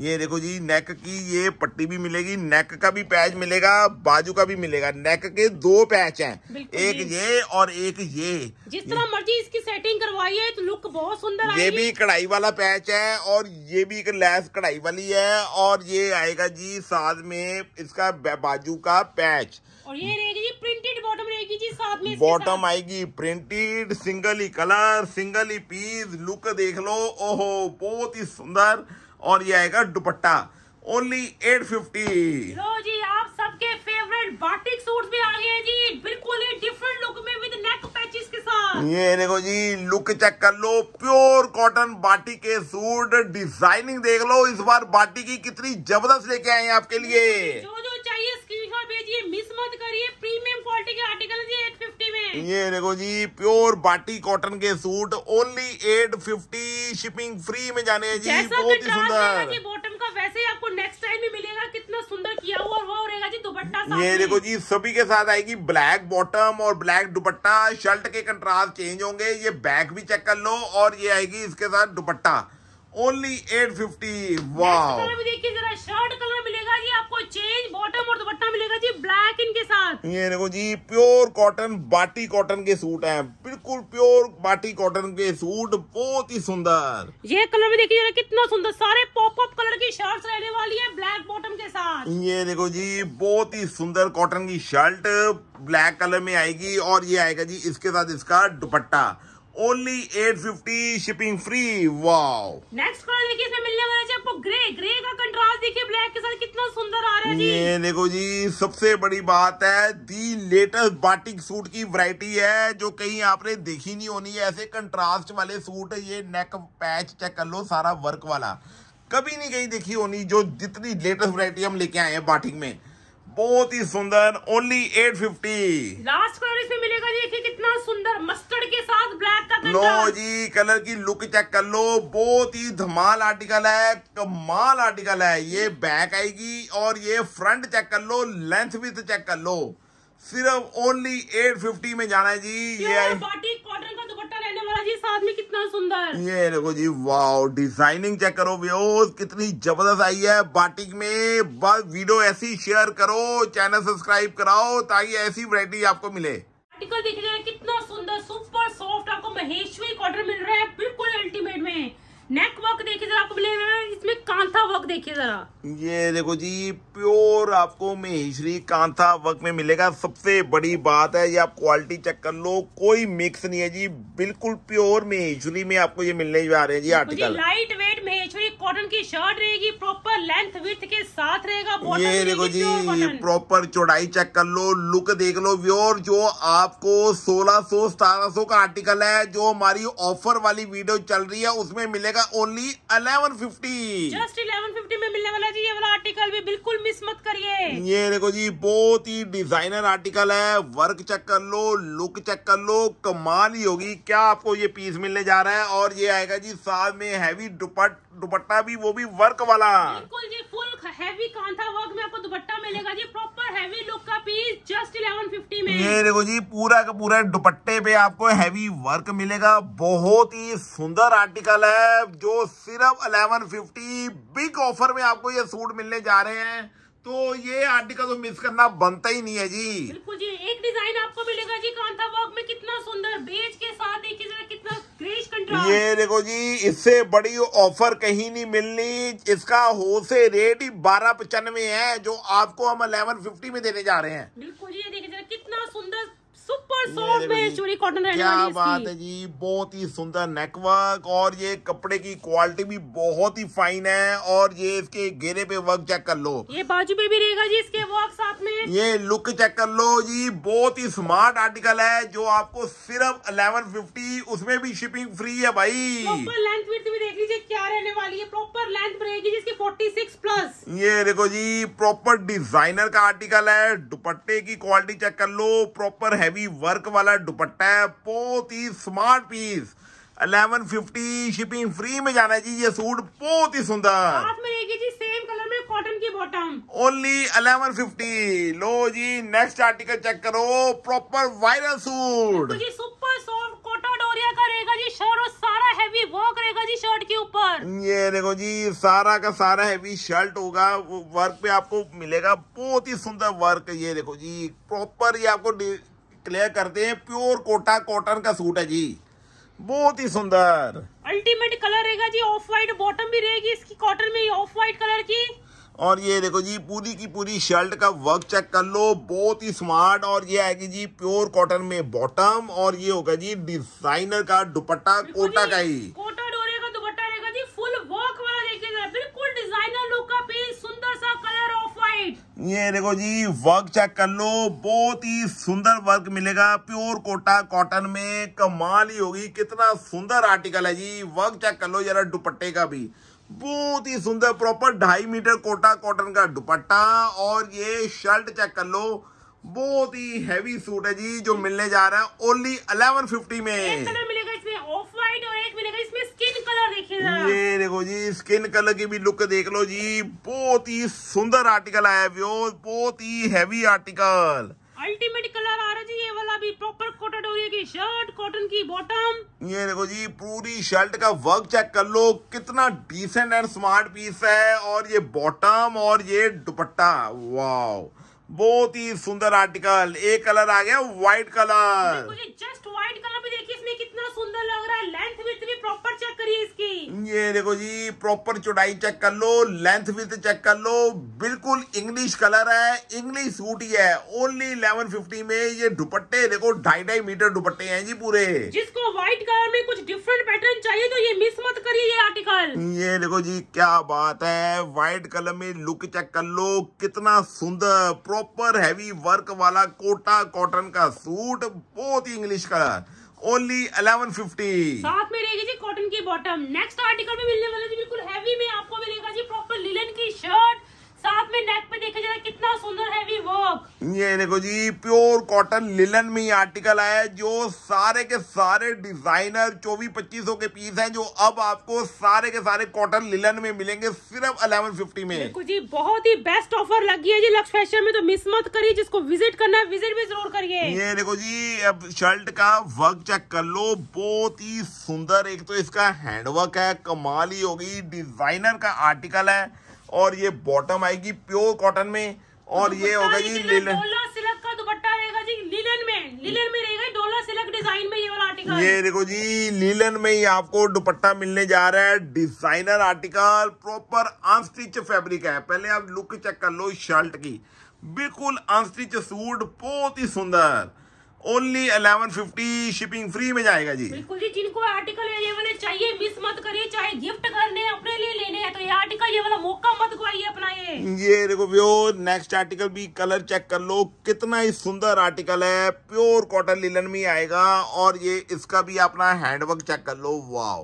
ये देखो जी नेक की ये पट्टी भी मिलेगी नेक का भी पैच मिलेगा बाजू का भी मिलेगा नेक के दो पैच हैं एक ये और एक ये जिस तरह मर्जी इसकी सेटिंग करवाई है तो लुक बहुत सुंदर ये भी कढ़ाई वाला पैच है और ये भी एक लैस कढ़ाई वाली है और ये आएगा जी साथ में इसका बाजू का पैच और ये रहेगी प्रिंटेड बॉटम रहेगी जी साथ में बॉटम आएगी प्रिंटेड सिंगल ही कलर सिंगल ही पीस लुक देख लो ओहो बहुत ही सुंदर और ये आएगा दुपट्टा ओनली एट फिफ्टी जी आप सबके फेवरेट बाटिक सूट भी आ गए जी बिल्कुल ही डिफरेंट लुक में विद नेक पैचेस के साथ ये देखो जी लुक चेक कर लो प्योर कॉटन बाटी के सूट डिजाइनिंग देख लो इस बार बाटी की कितनी जबरदस्त लेके आए हैं आपके लिए जो जो करिए स्क्रीनशॉट भेजिए मिस मत करिए प्रीमियम क्वालिटी के आर्टिकल जी 850 में ये देखो जी प्योर बाटी कॉटन के सूट ओनली 850 शिपिंग फ्री में जाने हैं जी बहुत ही सुंदर बॉटम का वैसे ही आपको नेक्स्ट टाइम भी मिलेगा कितना सुंदर किया हुआ वो रहेगा जी दुपट्टा ये देखो जी सभी के साथ आएगी ब्लैक बॉटम और ब्लैक दुपट्टा शर्ट के कंट्रास्ट चेंज होंगे ये बैक भी चेक कर लो और ये आएगी इसके साथ दुपट्टा ओनली एट फिफ्टी वाह देखिए जरा शर्ट कलर मिलेगा जी आपको चेंज बॉटम और दुपट्टा मिलेगा जी ब्लैक इनके साथ ये देखो जी प्योर कॉटन बाटी कॉटन के सूट हैं बिल्कुल प्योर बाटी कॉटन के सूट बहुत ही सुंदर ये कलर भी देखिए जरा कितना सुंदर सारे पॉप अप कलर की शर्ट रहने वाली है ब्लैक बॉटम के साथ ये देखो जी बहुत ही सुंदर कॉटन की शर्ट ब्लैक कलर में आएगी और ये आएगा जी इसके साथ इसका dupatta only eight fifty shipping free wow next colour देखिए इसमें मिलने वाला है आपको ग्रे ग्रे का कंट्रास्ट देखिए ब्लैक के साथ कितना सुंदर आ रहा है जी ये देखो जी सबसे बड़ी बात है दी लेटेस्ट बाटिक सूट की वैरायटी है जो कहीं आपने देखी नहीं होनी है ऐसे कंट्रास्ट वाले सूट ये नेक पैच चेक कर लो सारा वर्क वाला कभी नहीं कहीं देखी होनी जो जितनी लेटेस्ट वरायटी हम लेके आए हैं बाटिक में बहुत ही सुंदर ओनली 850 लास्ट कलर इसमें मिलेगा जी कितना सुंदर मस्टर्ड के साथ ब्लैक का कलर लो जी कलर की लुक चेक कर लो बहुत ही धमाल आर्टिकल है कमाल आर्टिकल है ये बैक आएगी और ये फ्रंट चेक कर लो लेंथ भी तो चेक कर लो सिर्फ ओनली 850 में जाना है जी ये बाटी देखिए साथ में कितना सुंदर ये देखो जी वाओ डिजाइनिंग चेक करो व्यूज कितनी जबरदस्त आई है बाटिक में वीडियो ऐसी शेयर करो चैनल सब्सक्राइब कराओ ताकि ऐसी वरायटी आपको मिले आर्टिकल देखिए कितना सुंदर सुपर सॉफ्ट आपको महेश्वरी कॉटन मिल रहा है बिल्कुल अल्टीमेट में नेक वर्क देखिए जरा आपको इसमें कांथा वर्क देखिए जरा ये देखो जी प्योर आपको महेश्वरी कांथा वर्क में मिलेगा सबसे बड़ी बात है ये आप क्वालिटी चेक कर लो कोई मिक्स नहीं है जी बिल्कुल प्योर महेश्वरी में आपको ये मिलने जा रहे हैं जी article lightweight Maheshwari cotton की शर्ट रहेगी प्रॉपर लेंथ विथ के साथ रहेगा ये देखो जी प्रॉपर चौड़ाई चेक कर लो लुक देख लो व्योर जो आपको सोलह सो सतारह सौ का आर्टिकल है जो हमारी ऑफर वाली वीडियो चल रही है उसमें मिलेगा जाएगा ओनली 1150 जस्ट 1150 में मिलने वाला जी ये वाला आर्टिकल भी बिल्कुल मिस मत करिए ये देखो जी बहुत ही डिजाइनर आर्टिकल है वर्क चेक कर लो लुक चेक कर लो कमाल ही होगी क्या आपको ये पीस मिलने जा रहा है और ये आएगा जी साथ में हैवी दुपट्टा दुपट्टा भी वो भी वर्क वाला बिल्कुल जी फुल हैवी कांथा वर्क में आपको दुपट्टा मिलेगा जी प्रॉपर हैवी लुक का पीस जस्ट इलेवन फिफ्टी में ये देखो जी पूरा का पूरा दुपट्टे पे आपको हैवी वर्क मिलेगा बहुत ही सुंदर आर्टिकल है जो सिर्फ अलेवन फिफ्टी बिग ऑफर में आपको ये सूट मिलने जा रहे हैं तो ये आर्टिकल तो मिस करना बनता ही नहीं है जी बिल्कुल जी एक डिजाइन आपको मिलेगा जी कांथा वर्क में कितना सुंदर बेच के साथ एक कितना ये देखो जी इससे बड़ी ऑफर कहीं नहीं मिलनी इसका से रेट ही बारह पचानवे है जो आपको हम अलेवन फिफ्टी में देने जा रहे हैं बिल्कुल ये देखिए कितना सुंदर सुपर सॉफ्ट में कॉटन रहने क्या वाली बात है जी बहुत ही सुंदर नेकवर्क और ये कपड़े की क्वालिटी भी बहुत ही फाइन है और ये इसके घेरे पे वर्क चेक कर लो ये बाजू पे भी रहेगा जी इसके वर्क साथ में ये लुक चेक कर लो जी बहुत ही स्मार्ट आर्टिकल है जो आपको सिर्फ अलेवन फिफ्टी उसमें भी शिपिंग फ्री है भाई लेंथ भी देख लीजिए क्या रहने वाली है प्रॉपर लेंथ रहेगी जिसकी सिक्स प्लस ये देखो जी प्रॉपर डिजाइनर का आर्टिकल है दुपट्टे की क्वालिटी चेक कर लो प्रॉपर है हैवी वर्क वाला दुपट्टा है बहुत ही स्मार्ट पीस 1150 शिपिंग फ्री में जाना है जी ये सूट बहुत ही सुंदर साथ में जी सेम कलर में कॉटन की बॉटम ओनली 1150 लो जी नेक्स्ट आर्टिकल चेक करो प्रॉपर वायरल सूट जी सुपर सॉफ्ट कॉटन डोरिया का रहेगा जी शर्ट और सारा हैवी वर्क रहेगा जी शर्ट के ऊपर ये देखो जी सारा का सारा हैवी शर्ट होगा वर्क पे आपको मिलेगा बहुत ही सुंदर वर्क ये देखो जी प्रॉपर ये आपको क्लियर करते हैं प्योर कोटा कॉटन का सूट है जी बहुत ही सुंदर अल्टीमेट कलर रहेगा जी ऑफ व्हाइट बॉटम भी रहेगी इसकी कॉटन में ऑफ व्हाइट कलर की और ये देखो जी पूरी की पूरी शर्ट का वर्क चेक कर लो बहुत ही स्मार्ट और ये आएगी जी प्योर कॉटन में बॉटम और ये होगा जी डिजाइनर का दुपट्टा कोटा का ही ये देखो जी वर्क चेक कर लो बहुत ही सुंदर वर्क मिलेगा प्योर कोटा कॉटन में कमाल ही होगी कितना सुंदर आर्टिकल है जी वर्क चेक कर लो जरा दुपट्टे का भी बहुत ही सुंदर प्रॉपर ढाई मीटर कोटा कॉटन का दुपट्टा और ये शर्ट चेक कर लो बहुत ही हैवी सूट है जी जो मिलने जा रहा है ओनली अलेवन फिफ्टी में देखिएगा ये देखो जी स्किन कलर की भी लुक देख लो जी बहुत ही सुंदर आर्टिकल आया व्योज बहुत ही हैवी आर्टिकल अल्टीमेट कलर आ रहा जी ये वाला भी प्रॉपर कोटेड हो की शर्ट कॉटन की बॉटम ये देखो जी पूरी शर्ट का वर्क चेक कर लो कितना डिसेंट एंड स्मार्ट पीस है और ये बॉटम और ये दुपट्टा वाओ बहुत ही सुंदर आर्टिकल एक कलर आ गया white colour just white colour भी देखिए इसमें कितना सुंदर लग रहा है लेंथ भी इतनी प्रॉपर चेक करिए इसकी ये देखो जी प्रॉपर चौड़ाई चेक कर लो लेंथ तो चेक कर लो बिल्कुल इंग्लिश कलर है इंग्लिश सूट ही है ओनली इलेवन फिफ्टी में ये दुपट्टे देखो ढाई ढाई मीटर दुपट्टे हैं जी पूरे जिसको व्हाइट कलर में कुछ डिफरेंट पैटर्न चाहिए तो ये मिस मत करिए ये आर्टिकल ये देखो जी क्या बात है व्हाइट कलर में लुक चेक कर लो कितना सुंदर प्रॉपर हैवी वर्क वाला कोटा कॉटन का सूट बहुत ही English colour only eleven fifty साथ में रहेगी जी कॉटन की बॉटम नेक्स्ट आर्टिकल में मिलने वाले जी बिल्कुल हैवी में आपको मिलेगा जी प्रॉपर लिलन की शर्ट साथ में नेक पे देखा जाए तो कितना सुंदर हैवी वर्क ये देखो जी प्योर कॉटन लिलन में आर्टिकल आया है जो सारे के सारे डिजाइनर चौबीस पच्चीस के पीस हैं जो अब आपको सारे के सारे कॉटन लिलन में मिलेंगे सिर्फ अलेवन फिफ्टी में देखो जी बहुत ही बेस्ट ऑफर लगी है जी लक्स फैशन में तो मिस मत करिए जिसको विजिट करना है विजिट भी जरूर करिए ये देखो जी अब शर्ट का वर्क चेक कर लो बहुत ही सुंदर एक तो इसका हैंडवर्क है कमाल ही होगी डिजाइनर का आर्टिकल है और ये बॉटम आएगी प्योर कॉटन में और तो ये होगा जी लीलन का दुपट्टा रहेगा जी में में रहेगा डोला डिजाइन में ये वाला आर्टिकल ये देखो जी लीलन में ही आपको दुपट्टा मिलने जा रहा है designer article proper unstitch fabric है पहले आप लुक चेक कर लो शर्ट की बिल्कुल अनस्टिच सूट बहुत ही सुंदर only eleven fifty shipping free में जाएगा जी बिल्कुल जी जिनको आर्टिकल ये वाले चाहिए मिस मत करिए चाहे गिफ्ट करने अपने लिए लेने हैं तो ये आर्टिकल ये वाला मौका मत गवाइए अपना ये ये देखो व्यो नेक्स्ट आर्टिकल भी कलर चेक कर लो कितना ही सुंदर आर्टिकल है प्योर कॉटन लिलन में आएगा और ये इसका भी अपना हैंडवर्क चेक कर लो वाह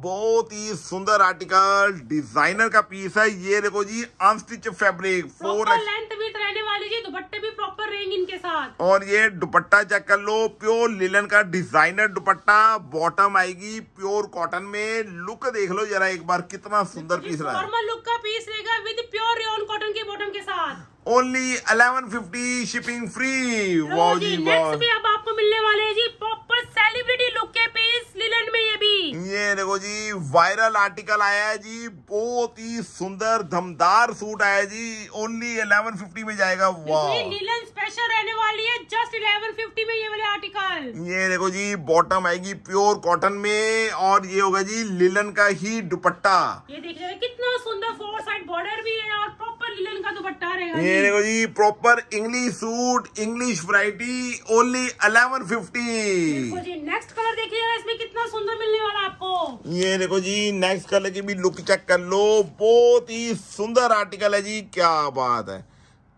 बहुत ही सुंदर आर्टिकल डिजाइनर का पीस है ये देखो जी अनस्टिच फैब्रिक फोर लेंथ भी रहने वाली जी दुपट्टे भी प्रॉपर रहेंगे इनके साथ और ये दुपट्टा चेक कर लो प्योर लिलन का डिजाइनर दुपट्टा बॉटम आएगी प्योर कॉटन में लुक देख लो जरा एक बार कितना सुंदर पीस रहा है नॉर्मल लुक का पीस रहेगा विद प्योर रेन कॉटन के बॉटम के साथ only eleven fifty shipping free wow जी अब आपको मिलने वाले हैं जी प्रॉपर सेलिब्रिटी लुक के पीस लिलन में ये भी ये देखो जी वायरल आर्टिकल आया है जी बहुत ही सुंदर दमदार सूट आया जी ओनली अलेवन फिफ्टी में जाएगा वाह लिलन स्पेशल रहने वाली है जस्ट इलेवन फिफ्टी में ये वाले आर्टिकल ये देखो जी बॉटम आएगी प्योर कॉटन में और ये होगा जी लीलन का ही दुपट्टा ये देखिएगा कितना सुंदर फोर साइड बॉर्डर भी है और प्रॉपर नीलन का दुपट्टा रहेगा ये देखो जी proper English suit English variety only eleven fifty जी नेक्स्ट कलर देखिएगा इसमें कितना सुंदर मिलने वाला आपको ये देखो जी नेक्स्ट कलर की भी लुक चेक कर लो बहुत ही सुंदर आर्टिकल है जी क्या बात है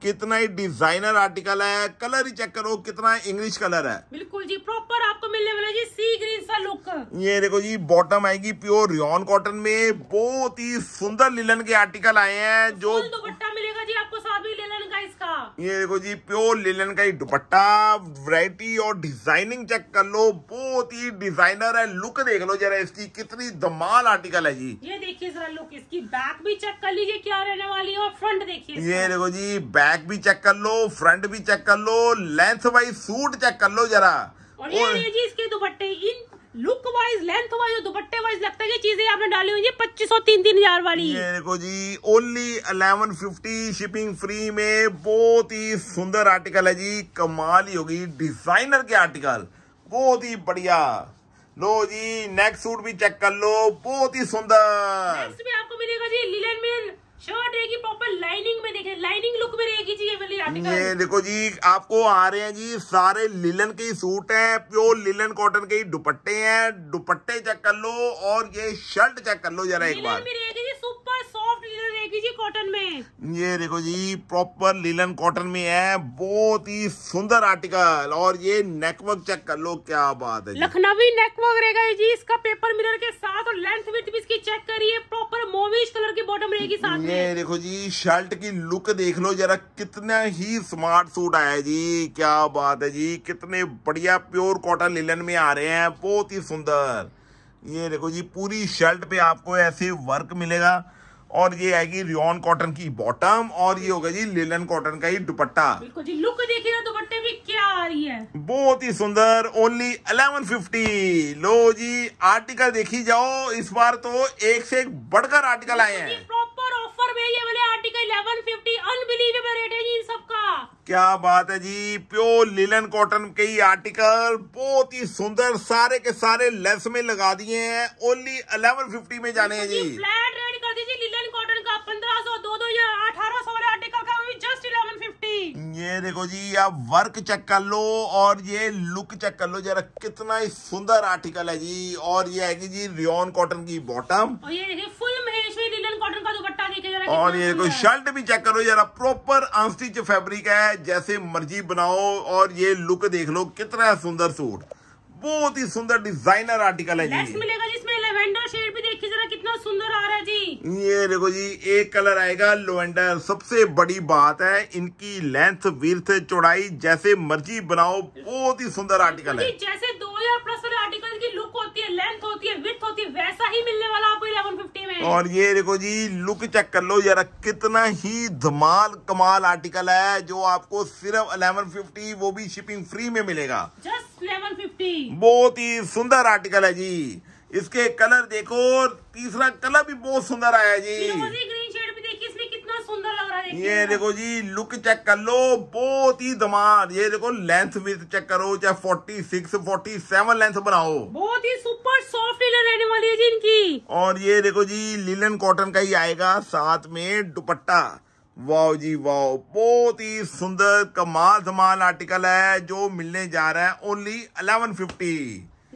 कितना ही डिजाइनर आर्टिकल है कलर ही चेक करो कितना इंग्लिश कलर है बिल्कुल जी प्रॉपर आपको मिलने वाला जी सी ग्रीन सा लुक ये देखो जी बॉटम आएगी प्योर रियॉन कॉटन में बहुत ही सुंदर लिलन के आर्टिकल आए हैं जो दुपट्टा मिलेगा जी आपको साथ में लेलन का इसका ये देखो जी प्योर लेलन का ही दुपट्टा वैरायटी और डिजाइनिंग चेक कर लो बहुत ही डिजाइनर है लुक देख लो जरा इसकी कितनी दमाल आर्टिकल है जी ये देखिए जरा लुक इसकी बैक भी चेक कर लीजिए क्या रहने वाली है और फ्रंट देखिए ये देखो जी बैक भी चेक कर लो फ्रंट भी चेक कर लो लेंथ वाइज सूट चेक कर लो जरा और ये, और... ये जी इसके दुपट्टे in look wise length wise दुपट्टे वाइज लगता है ये चीजें आपने डाली हुई है पच्चीस सौ तीन तीन हजार वाली ये देखो जी only eleven fifty shipping free में बहुत ही सुंदर आर्टिकल है जी कमाल ही होगी डिजाइनर के आर्टिकल बहुत ही बढ़िया लो जी नेक्स्ट सूट भी चेक कर लो बहुत ही सुंदर नेक्स्ट में आपको मिलेगा जी लिलन मिल शर्ट रहेगी प्रॉपर लाइनिंग में देखे लाइनिंग लुक में रहेगी जी ये ये देखो जी आपको आ रहे हैं जी सारे लिलन के ही सूट है प्योर लिलन कॉटन के ही दुपट्टे हैं दुपट्टे चेक कर लो और ये शर्ट चेक कर लो जरा एक बार सुपर सॉफ्ट रहेगी जी कॉटन में ये देखो जी प्रॉपर लिलन कॉटन में है बहुत ही सुंदर आर्टिकल और ये नेकवर्क चेक कर लो क्या बात है लखनवी नेकवर्क रहेगा जी इसका पेपर मिरर के साथ और बॉटम रहेगी साथ में ये देखो जी शर्ट की लुक देख लो जरा कितना ही स्मार्ट सूट आया जी क्या बात है जी कितने बढ़िया प्योर कॉटन लिलन में आ रहे हैं बहुत ही सुंदर ये देखो जी पूरी शर्ट पे आपको ऐसे वर्क मिलेगा और ये आएगी रियोन कॉटन की बॉटम और ये होगा जी लेलन कॉटन का ही दुपट्टा बिल्कुल जी लुक देखिए ना दुपट्टे में क्या आ रही है बहुत ही सुंदर ओनली अलेवन फिफ्टी लो जी आर्टिकल देखी जाओ इस बार तो एक से एक बढ़कर आर्टिकल आए हैं प्रॉपर ऑफर में ये वाले article eleven fifty unbelievable rate है जी सबका क्या बात है जी प्योर लिलन कॉटन के ही आर्टिकल बहुत ही सुंदर सारे के सारे लेस में लगा दिए हैं ओनली अलेवन फिफ्टी में जाने हैं जी फ्लैट दीजिए लिलन कॉटन का पंद्रह सौ दो दो अठारह सौ वाले आर्टिकल का भी जस्ट इलेवन फिफ्टी ये देखो जी आप वर्क चेक कर लो और ये लुक चेक कर लो जरा कितना ही सुंदर आर्टिकल है जी और ये है जी रियोन कॉटन की बॉटम और ये देखिए फुल महेश्वरी लिलन कॉटन का दुपट्टा देखिए और ये देखो शर्ट भी चेक करो जरा प्रॉपर अंस्टिच फेब्रिक है जैसे मर्जी बनाओ और ये लुक देख लो कितना सुंदर सूट बहुत ही सुंदर डिजाइनर आर्टिकल है जी मिलेगा जिसमें लेवेंडर शेड भी देखिए जरा कितना सुंदर आ रहा है जी ये देखो जी एक कलर आएगा लोवेंडर सबसे बड़ी बात है इनकी लेंथ विर्थ चौड़ाई जैसे मर्जी बनाओ बहुत ही सुंदर आर्टिकल है जैसे दो हजार प्लस आर्टिकल की लुक होती है लेंथ होती है विथ होती है वैसा ही मिलने वाला आपको इलेवन फिफ्टी में और ये देखो जी लुक चेक कर लो यार कितना ही धमाल कमाल आर्टिकल है जो आपको सिर्फ अलेवन फिफ्टी वो भी शिपिंग फ्री में मिलेगा जस्ट इलेवन फिफ्टी बहुत ही सुंदर आर्टिकल है जी इसके कलर देखो तीसरा कलर भी बहुत सुंदर आया जी सुंदर लग रहा है ये देखो जी लुक चेक कर लो बहुत ही धमाल ये देखो लेंथ भी चेक करो चाहे forty six forty seven length बनाओ बहुत ही सुपर सॉफ्ट लीलन रहने वाली है जी इनकी और ये देखो जी लीलन कॉटन का ही आएगा साथ में दुपट्टा वाओ जी वाओ बहुत ही सुंदर कमाल धमाल आर्टिकल है जो मिलने जा रहा है only eleven fifty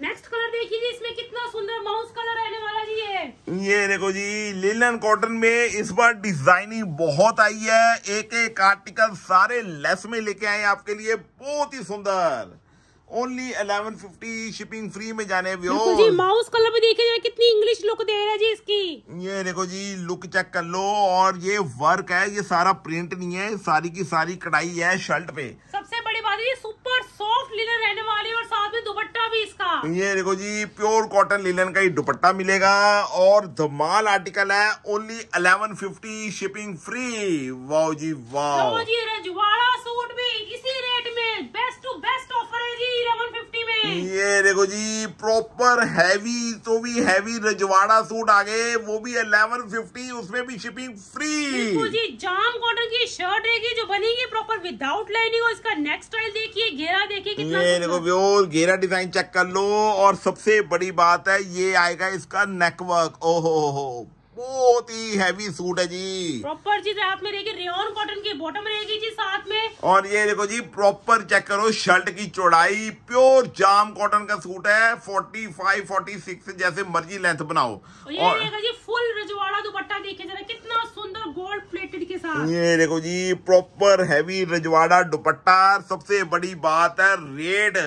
next colour देखिए जी इसमें कितना सुंदर माउस कलर रहने वाला जी ये ये देखो जी लिलन कॉटन में इस बार डिजाइनिंग बहुत आई है एक एक आर्टिकल सारे लेस में लेके आए आपके लिए बहुत ही सुंदर only eleven fifty shipping free में जाने जी माउस कलर में देखे जाए कितनी इंग्लिश लुक दे रहा है जी इसकी ये देखो जी लुक चेक कर लो और ये वर्क है ये सारा प्रिंट नहीं है सारी की सारी कढ़ाई है शर्ट पे वाली सुपर सॉफ्ट लिनन रहने वाली और साथ में दुपट्टा भी इसका ये देखो जी प्योर कॉटन लिनन का ही दुपट्टा मिलेगा और धमाल आर्टिकल है only eleven fifty shipping free wow जी वाओ जी रजवाड़ा सूट भी इसी रेट में बेस्ट टू बेस्ट ऑफर है जी इलेवन फिफ्टी में ये देखो जी प्रॉपर हैवी तो भी हैवी रजवाड़ा सूट आ गए वो भी अलेवन फिफ्टी उसमें भी शिपिंग फ्री जी जाम कॉटन की शर्ट रहेगी जो बनेगी प्रॉपर विदाउट लाइनिंग और इसका नेक्स्ट देखिए घेरा देखिए कितना ये देखो व्यूर घेरा डिजाइन चेक कर लो और सबसे बड़ी बात है ये आएगा इसका नेकवर्क ओहो हो बहुत ही हैवी सूट है जी प्रॉपर जी हाथ तो में रहेगी रेन कॉटन की बॉटम रहेगी जी साथ में और ये देखो जी प्रॉपर चेक करो शर्ट की चौड़ाई प्योर जाम कॉटन का सूट है फोर्टी फाइव फोर्टी सिक्स जैसे मर्जी लेंथ बनाओ और ये जी फुल रजवाड़ा दुपट्टा देखे जरा कितना सुंदर गोल्ड प्लेटेड के साथ ये देखो जी प्रॉपर हैवी रजवाड़ा दुपट्टा सबसे बड़ी बात है रेड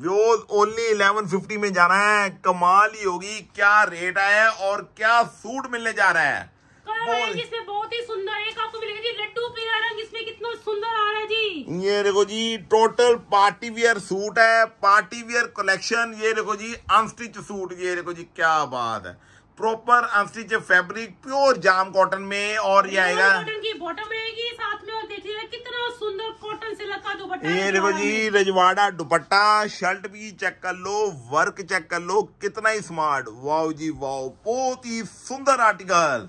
व्योज ओनली इलेवन फिफ्टी में जाना है कमाल ही होगी क्या रेट आया और क्या सूट मिलने जा रहा है बहुत ही सुंदर एक आपको मिलेगा जी लड्डू पीला रंग इसमें कितना सुंदर आ रहा है जी ये देखो जी टोटल पार्टी वियर सूट है पार्टी वियर कलेक्शन ये देखो जी अनस्टिच सूट ये देखो जी क्या बात है प्रॉपर अंसी जो फैब्रिक प्योर जाम कॉटन में और ये आएगा कॉटन की बॉटम साथ में और कितना सुंदर कॉटन से लगा दुपट्टा ये देखो जी रजवाड़ा दुपट्टा शर्ट भी चेक कर लो वर्क चेक कर लो कितना ही स्मार्ट वाओ जी वाओ बहुत ही सुंदर आर्टिकल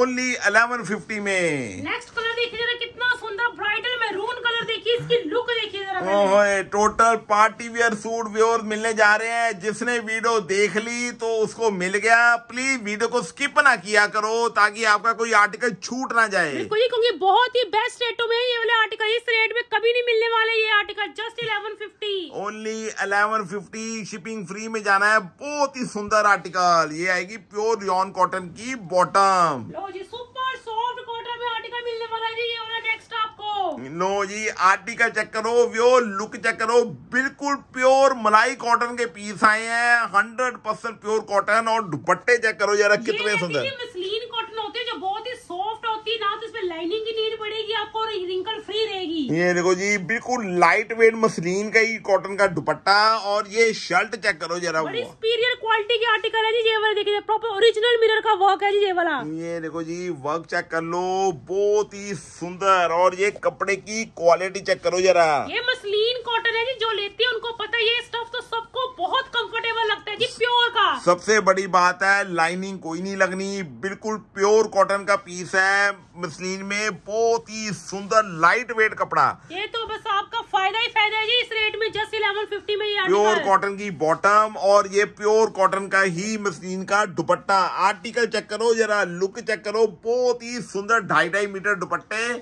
ओनली 1150 में नेक्स्ट कलर देखिए कितना सुंदर ब्राइडल मैरून कलर देखिए इसकी लुक देखिए total party wear suit viewer मिलने जा रहे हैं जिसने वीडियो देख ली तो उसको मिल गया प्लीज वीडियो को स्किप ना किया करो ताकि आपका कोई आर्टिकल छूट ना जाए क्योंकि ये बहुत ही बेस्ट रेटो में ये वाले आर्टिकल इस रेट में कभी नहीं मिलने वाले ये article just eleven fifty only eleven fifty shipping free में जाना है बहुत ही सुंदर आर्टिकल ये आएगी प्योर यॉन कॉटन की बॉटम सुपर और जी ये वाला नो जी आर्टिकल चेक करो व्यो लुक चेक करो बिल्कुल प्योर मलाई कॉटन के पीस आए हैं हंड्रेड परसेंट प्योर कॉटन और दुपट्टे चेक करो यार कितने सुंदर मसलिन कॉटन होती है जो बहुत ही सॉफ्ट होती है ना तो इसमें लाइनिंग की नीड पड़ेगी आपको और रिंकल फ्री रहेगी ये देखो जी बिल्कुल लाइट वेट मसलिन का ही कॉटन का दुपट्टा और ये शर्ट चेक करो जरा सुपीरियर क्वालिटी के आर्टिकल है जी ये वाला देखिए प्रॉपर ओरिजिनल मिरर का वर्क है जी ये वाला ये देखो जी वर्क चेक कर लो बहुत ही सुंदर और ये कपड़े की क्वालिटी चेक करो जरा ये मसलिन कॉटन है जी जो लेती है उनको पता ये स्टफ तो सबको बहुत कम्फर्टेबल लगता है जी प्योर का सबसे बड़ी बात है लाइनिंग कोई नहीं लगनी बिल्कुल प्योर प्योर कॉटन का पीस है मशीन में बहुत ही सुंदर लाइट वेट कपड़ा ये तो बस आपका फायदा ही फायदा है जी इस रेट में जस्ट इलेवन फिफ्टी में प्योर कॉटन की बॉटम और ये प्योर कॉटन का ही मशीन का दुपट्टा आर्टिकल चेक करो जरा लुक चेक करो बहुत ही सुंदर ढाई ढाई मीटर दुपट्टे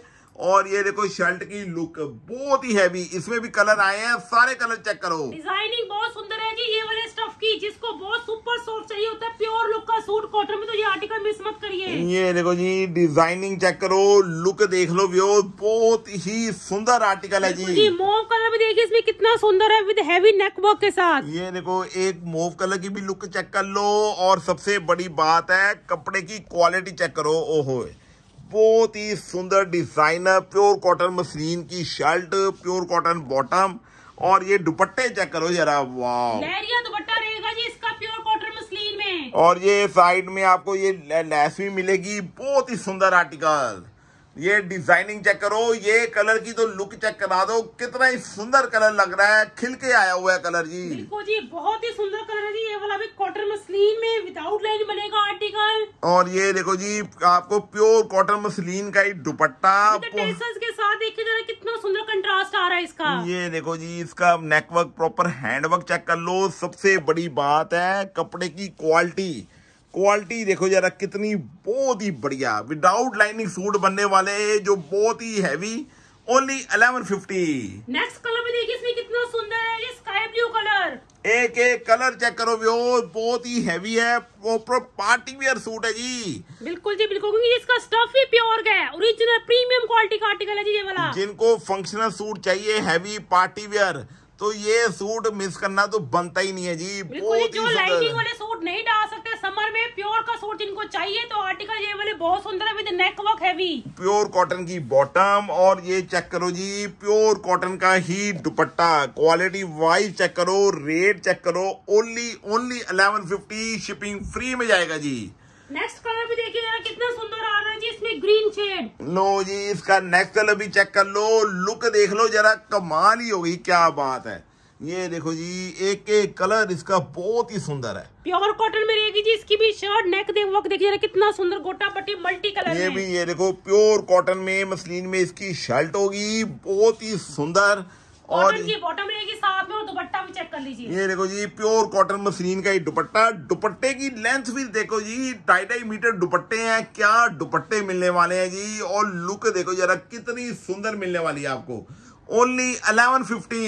और ये देखो शर्ट की लुक बहुत ही हैवी इसमें भी कलर आए हैं सारे कलर चेक करो डिजाइनिंग बहुत सुंदर लेडी जिसको बहुत सुपर सॉफ्ट चाहिए होता है प्योर लुक का सूट कॉटन में तो ये आर्टिकल मिस मत करिए ये देखो जी डिजाइनिंग चेक करो लुक देख लो व्यो बहुत ही सुंदर आर्टिकल है जी जी मोव कलर भी देखिए इसमें कितना सुंदर है विद हैवी नेक वर्क के साथ ये देखो एक मोव कलर की भी लुक चेक कर लो और सबसे बड़ी बात है कपड़े की क्वालिटी चेक करो ओहो बहुत ही सुंदर डिजाइनर प्योर कॉटन मशीन की शर्ट प्योर कॉटन बॉटम और ये दुपट्टे चेक करो जरा वाह दुपट्टा रहेगा जी इसका प्योर कॉटन मसलिन में और ये साइड में आपको ये लैस भी मिलेगी बहुत ही सुंदर आर्टिकल ये डिजाइनिंग चेक करो ये कलर की तो लुक चेक करा दो कितना ही सुंदर कलर लग रहा है खिल के आया हुआ है कलर जी देखो जी बहुत ही सुंदर कलर है जी ये वाला भी कॉटन मसलिन में विदाउट लाइन बनेगा आर्टिकल और ये देखो जी आपको प्योर कॉटन मसलिन का ही दुपट्टा तो के साथ देखिए जरा कितना सुंदर कंट्रास्ट आ रहा है इसका ये देखो जी इसका नेकवर्क प्रॉपर हैंडवर्क चेक कर लो सबसे बड़ी बात है कपड़े की क्वालिटी क्वालिटी देखो जरा कितनी बहुत ही बढ़िया विदाउट लाइनिंग सूट बनने वाले जो बहुत ही heavy only eleven fifty next colour में देखिए इसमें कितना सुंदर है ये स्काई ब्लू कलर एक एक कलर चेक करो व्योर बहुत ही हैवी है प्रॉपर पार्टी वेयर सूट है जी बिल्कुल जी बिल्कुल क्योंकि इसका स्टफ ही प्योर का है ओरिजिनल प्रीमियम क्वालिटी का आर्टिकल है जी ये वाला जिनको फंक्शनल सूट चाहिए हैवी पार्टी वेयर तो ये सूट मिस करना तो बनता ही नहीं है जी बहुत जो लाइनिंग वाले सूट नहीं डाल सकते समर में प्योर का सूट जिनको चाहिए तो आर्टिकल ये वाले बहुत सुंदर है with neck work heavy pure cotton की बॉटम और ये चेक करो जी प्योर कॉटन का ही दुपट्टा क्वालिटी वाइज चेक करो रेट चेक करो only only eleven shipping free में जाएगा जी नेक्स्ट कलर भी देखिए जरा कितना सुंदर आ रहा है जी इसमें ग्रीन शेड लो जी इसका नेक्स्ट कलर भी चेक कर लो लुक देख लो जरा कमाल ही होगी क्या बात है ये देखो जी एक एक कलर इसका बहुत ही सुंदर है प्योर कॉटन में रहेगी जी इसकी भी शर्ट नेक देख वक्त देखिए कितना सुंदर गोटा पट्टी मल्टी कलर ये भी ये देखो प्योर कॉटन में मसलिन में इसकी शर्ट होगी बहुत ही सुंदर और की बॉटम रहेगी साथ में और दुपट्टा भी चेक कर लीजिए ये देखो जी प्योर कॉटन मशीन का ये दुपट्टा दुपट्टे की लेंथ भी देखो जी ढाई ढाई मीटर दुपट्टे हैं क्या दुपट्टे मिलने वाले हैं जी और लुक देखो जरा कितनी सुंदर मिलने वाली है आपको ओनली अलेवन फिफ्टी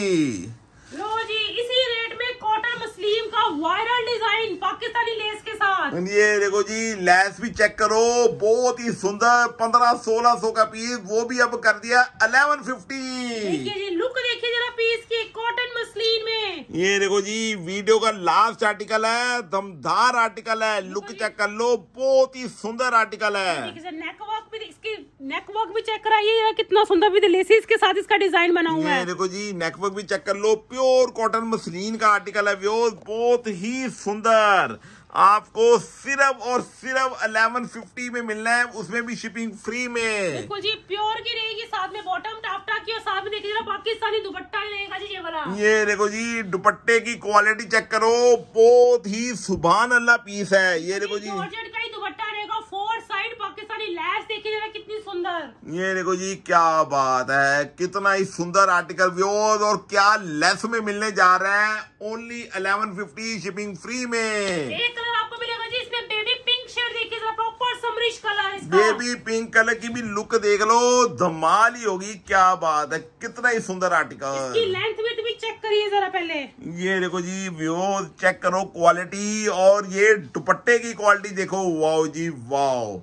स्लीम का वायरल डिजाइन पाकिस्तानी लेस के साथ हाँ ये देखो जी लेस भी चेक करो बहुत ही सुंदर पंद्रह सोलह सौ का पीस वो भी अब कर दिया अलेवन फिफ्टी जी लुक देखिए जरा पीस के कॉटन मसलिन में ये देखो जी वीडियो का लास्ट आर्टिकल है दमदार आर्टिकल है लुक चेक कर लो बहुत ही सुंदर आर्टिकल है नेकवर्क भी इसकी नेक वर्क भी चेक कराइए कितना सुंदर भी लेसिस के साथ इसका डिजाइन बना हुआ है देखो जी नेक वर्क भी चेक कर लो प्योर कॉटन मसलिन का आर्टिकल है बहुत ही सुंदर आपको सिर्फ और सिर्फ अलेवन फिफ्टी में मिलना है उसमें भी शिपिंग फ्री में बिल्कुल जी प्योर की रहेगी साथ में बॉटम टापटा की और साथ में देखिए पाकिस्तानी दुपट्टा ही रहेगा जी ये वाला ये देखो जी दुपट्टे की क्वालिटी चेक करो बहुत ही सुबहान अल्लाह पीस है ये देखो जी का ही दुपट्टा रहेगा फोर साइड पाकिस्तानी लैस देखिए जरा कितनी सुंदर ये देखो जी क्या बात है कितना ही सुंदर आर्टिकल व्योज और क्या लेस में मिलने जा रहा है ओनली 1150 शिपिंग फ्री में एक कलर आपको मिलेगा जी इसमें बेबी पिंक शेड देखिए जरा प्रॉपर समरिश कलर इसका बेबी पिंक कलर की भी लुक देख लो धमाल ही होगी क्या बात है कितना ही सुंदर आर्टिकल इसकी लेंथ विथ भी चेक करिए जरा पहले ये देखो जी व्यू चेक करो क्वालिटी और ये दुपट्टे की क्वालिटी देखो वाओ जी वाओ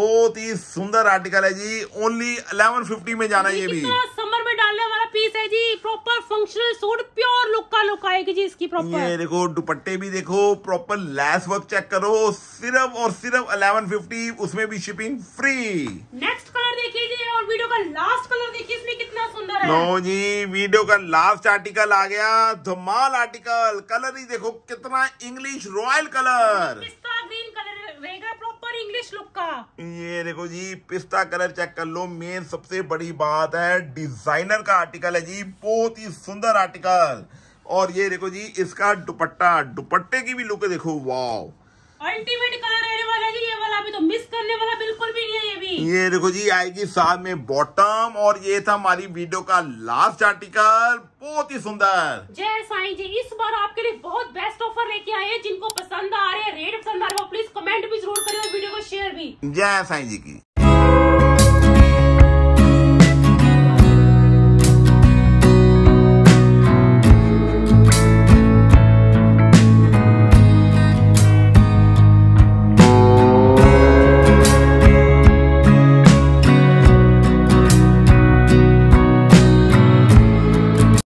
बहुत ही सुंदर आर्टिकल है जी ओनली 1150 में जाना ये भी पीस है जी proper functional suit pure look का लुक आएगी जी इसकी प्रॉपर ये देखो दुपट्टे भी देखो प्रॉपर लैस वर्क चेक करो सिर्फ और सिर्फ 1150 उसमें भी शिपिंग फ्री नेक्स्ट कलर देखिए जी और वीडियो का लास्ट कलर देखिए इसमें कितना सुंदर है नो जी वीडियो का लास्ट आर्टिकल आ गया धमाल आर्टिकल कलर ही देखो कितना English royal colour proper English look का ये देखो जी पिस्ता कलर चेक कर लो मेन सबसे बड़ी बात है डिजाइनर का आर्टिकल है जी बहुत ही सुंदर आर्टिकल और ये देखो जी इसका दुपट्टा दुपट्टे की भी लुक देखो वाह अल्टीमेट कलर रहने वाला जी ये वाला भी तो मिस करने वाला बिल्कुल भी नहीं है ये भी ये देखो जी आएगी साथ में बॉटम और ये था हमारी वीडियो का लास्ट आर्टिकल बहुत ही सुंदर जय साई जी इस बार आपके लिए बहुत बेस्ट ऑफर लेके आए हैं जिनको पसंद आ रहे हैं रेट पसंद आ रहे हो प्लीज कमेंट भी जरूर करें और वीडियो को शेयर भी जय साई जी की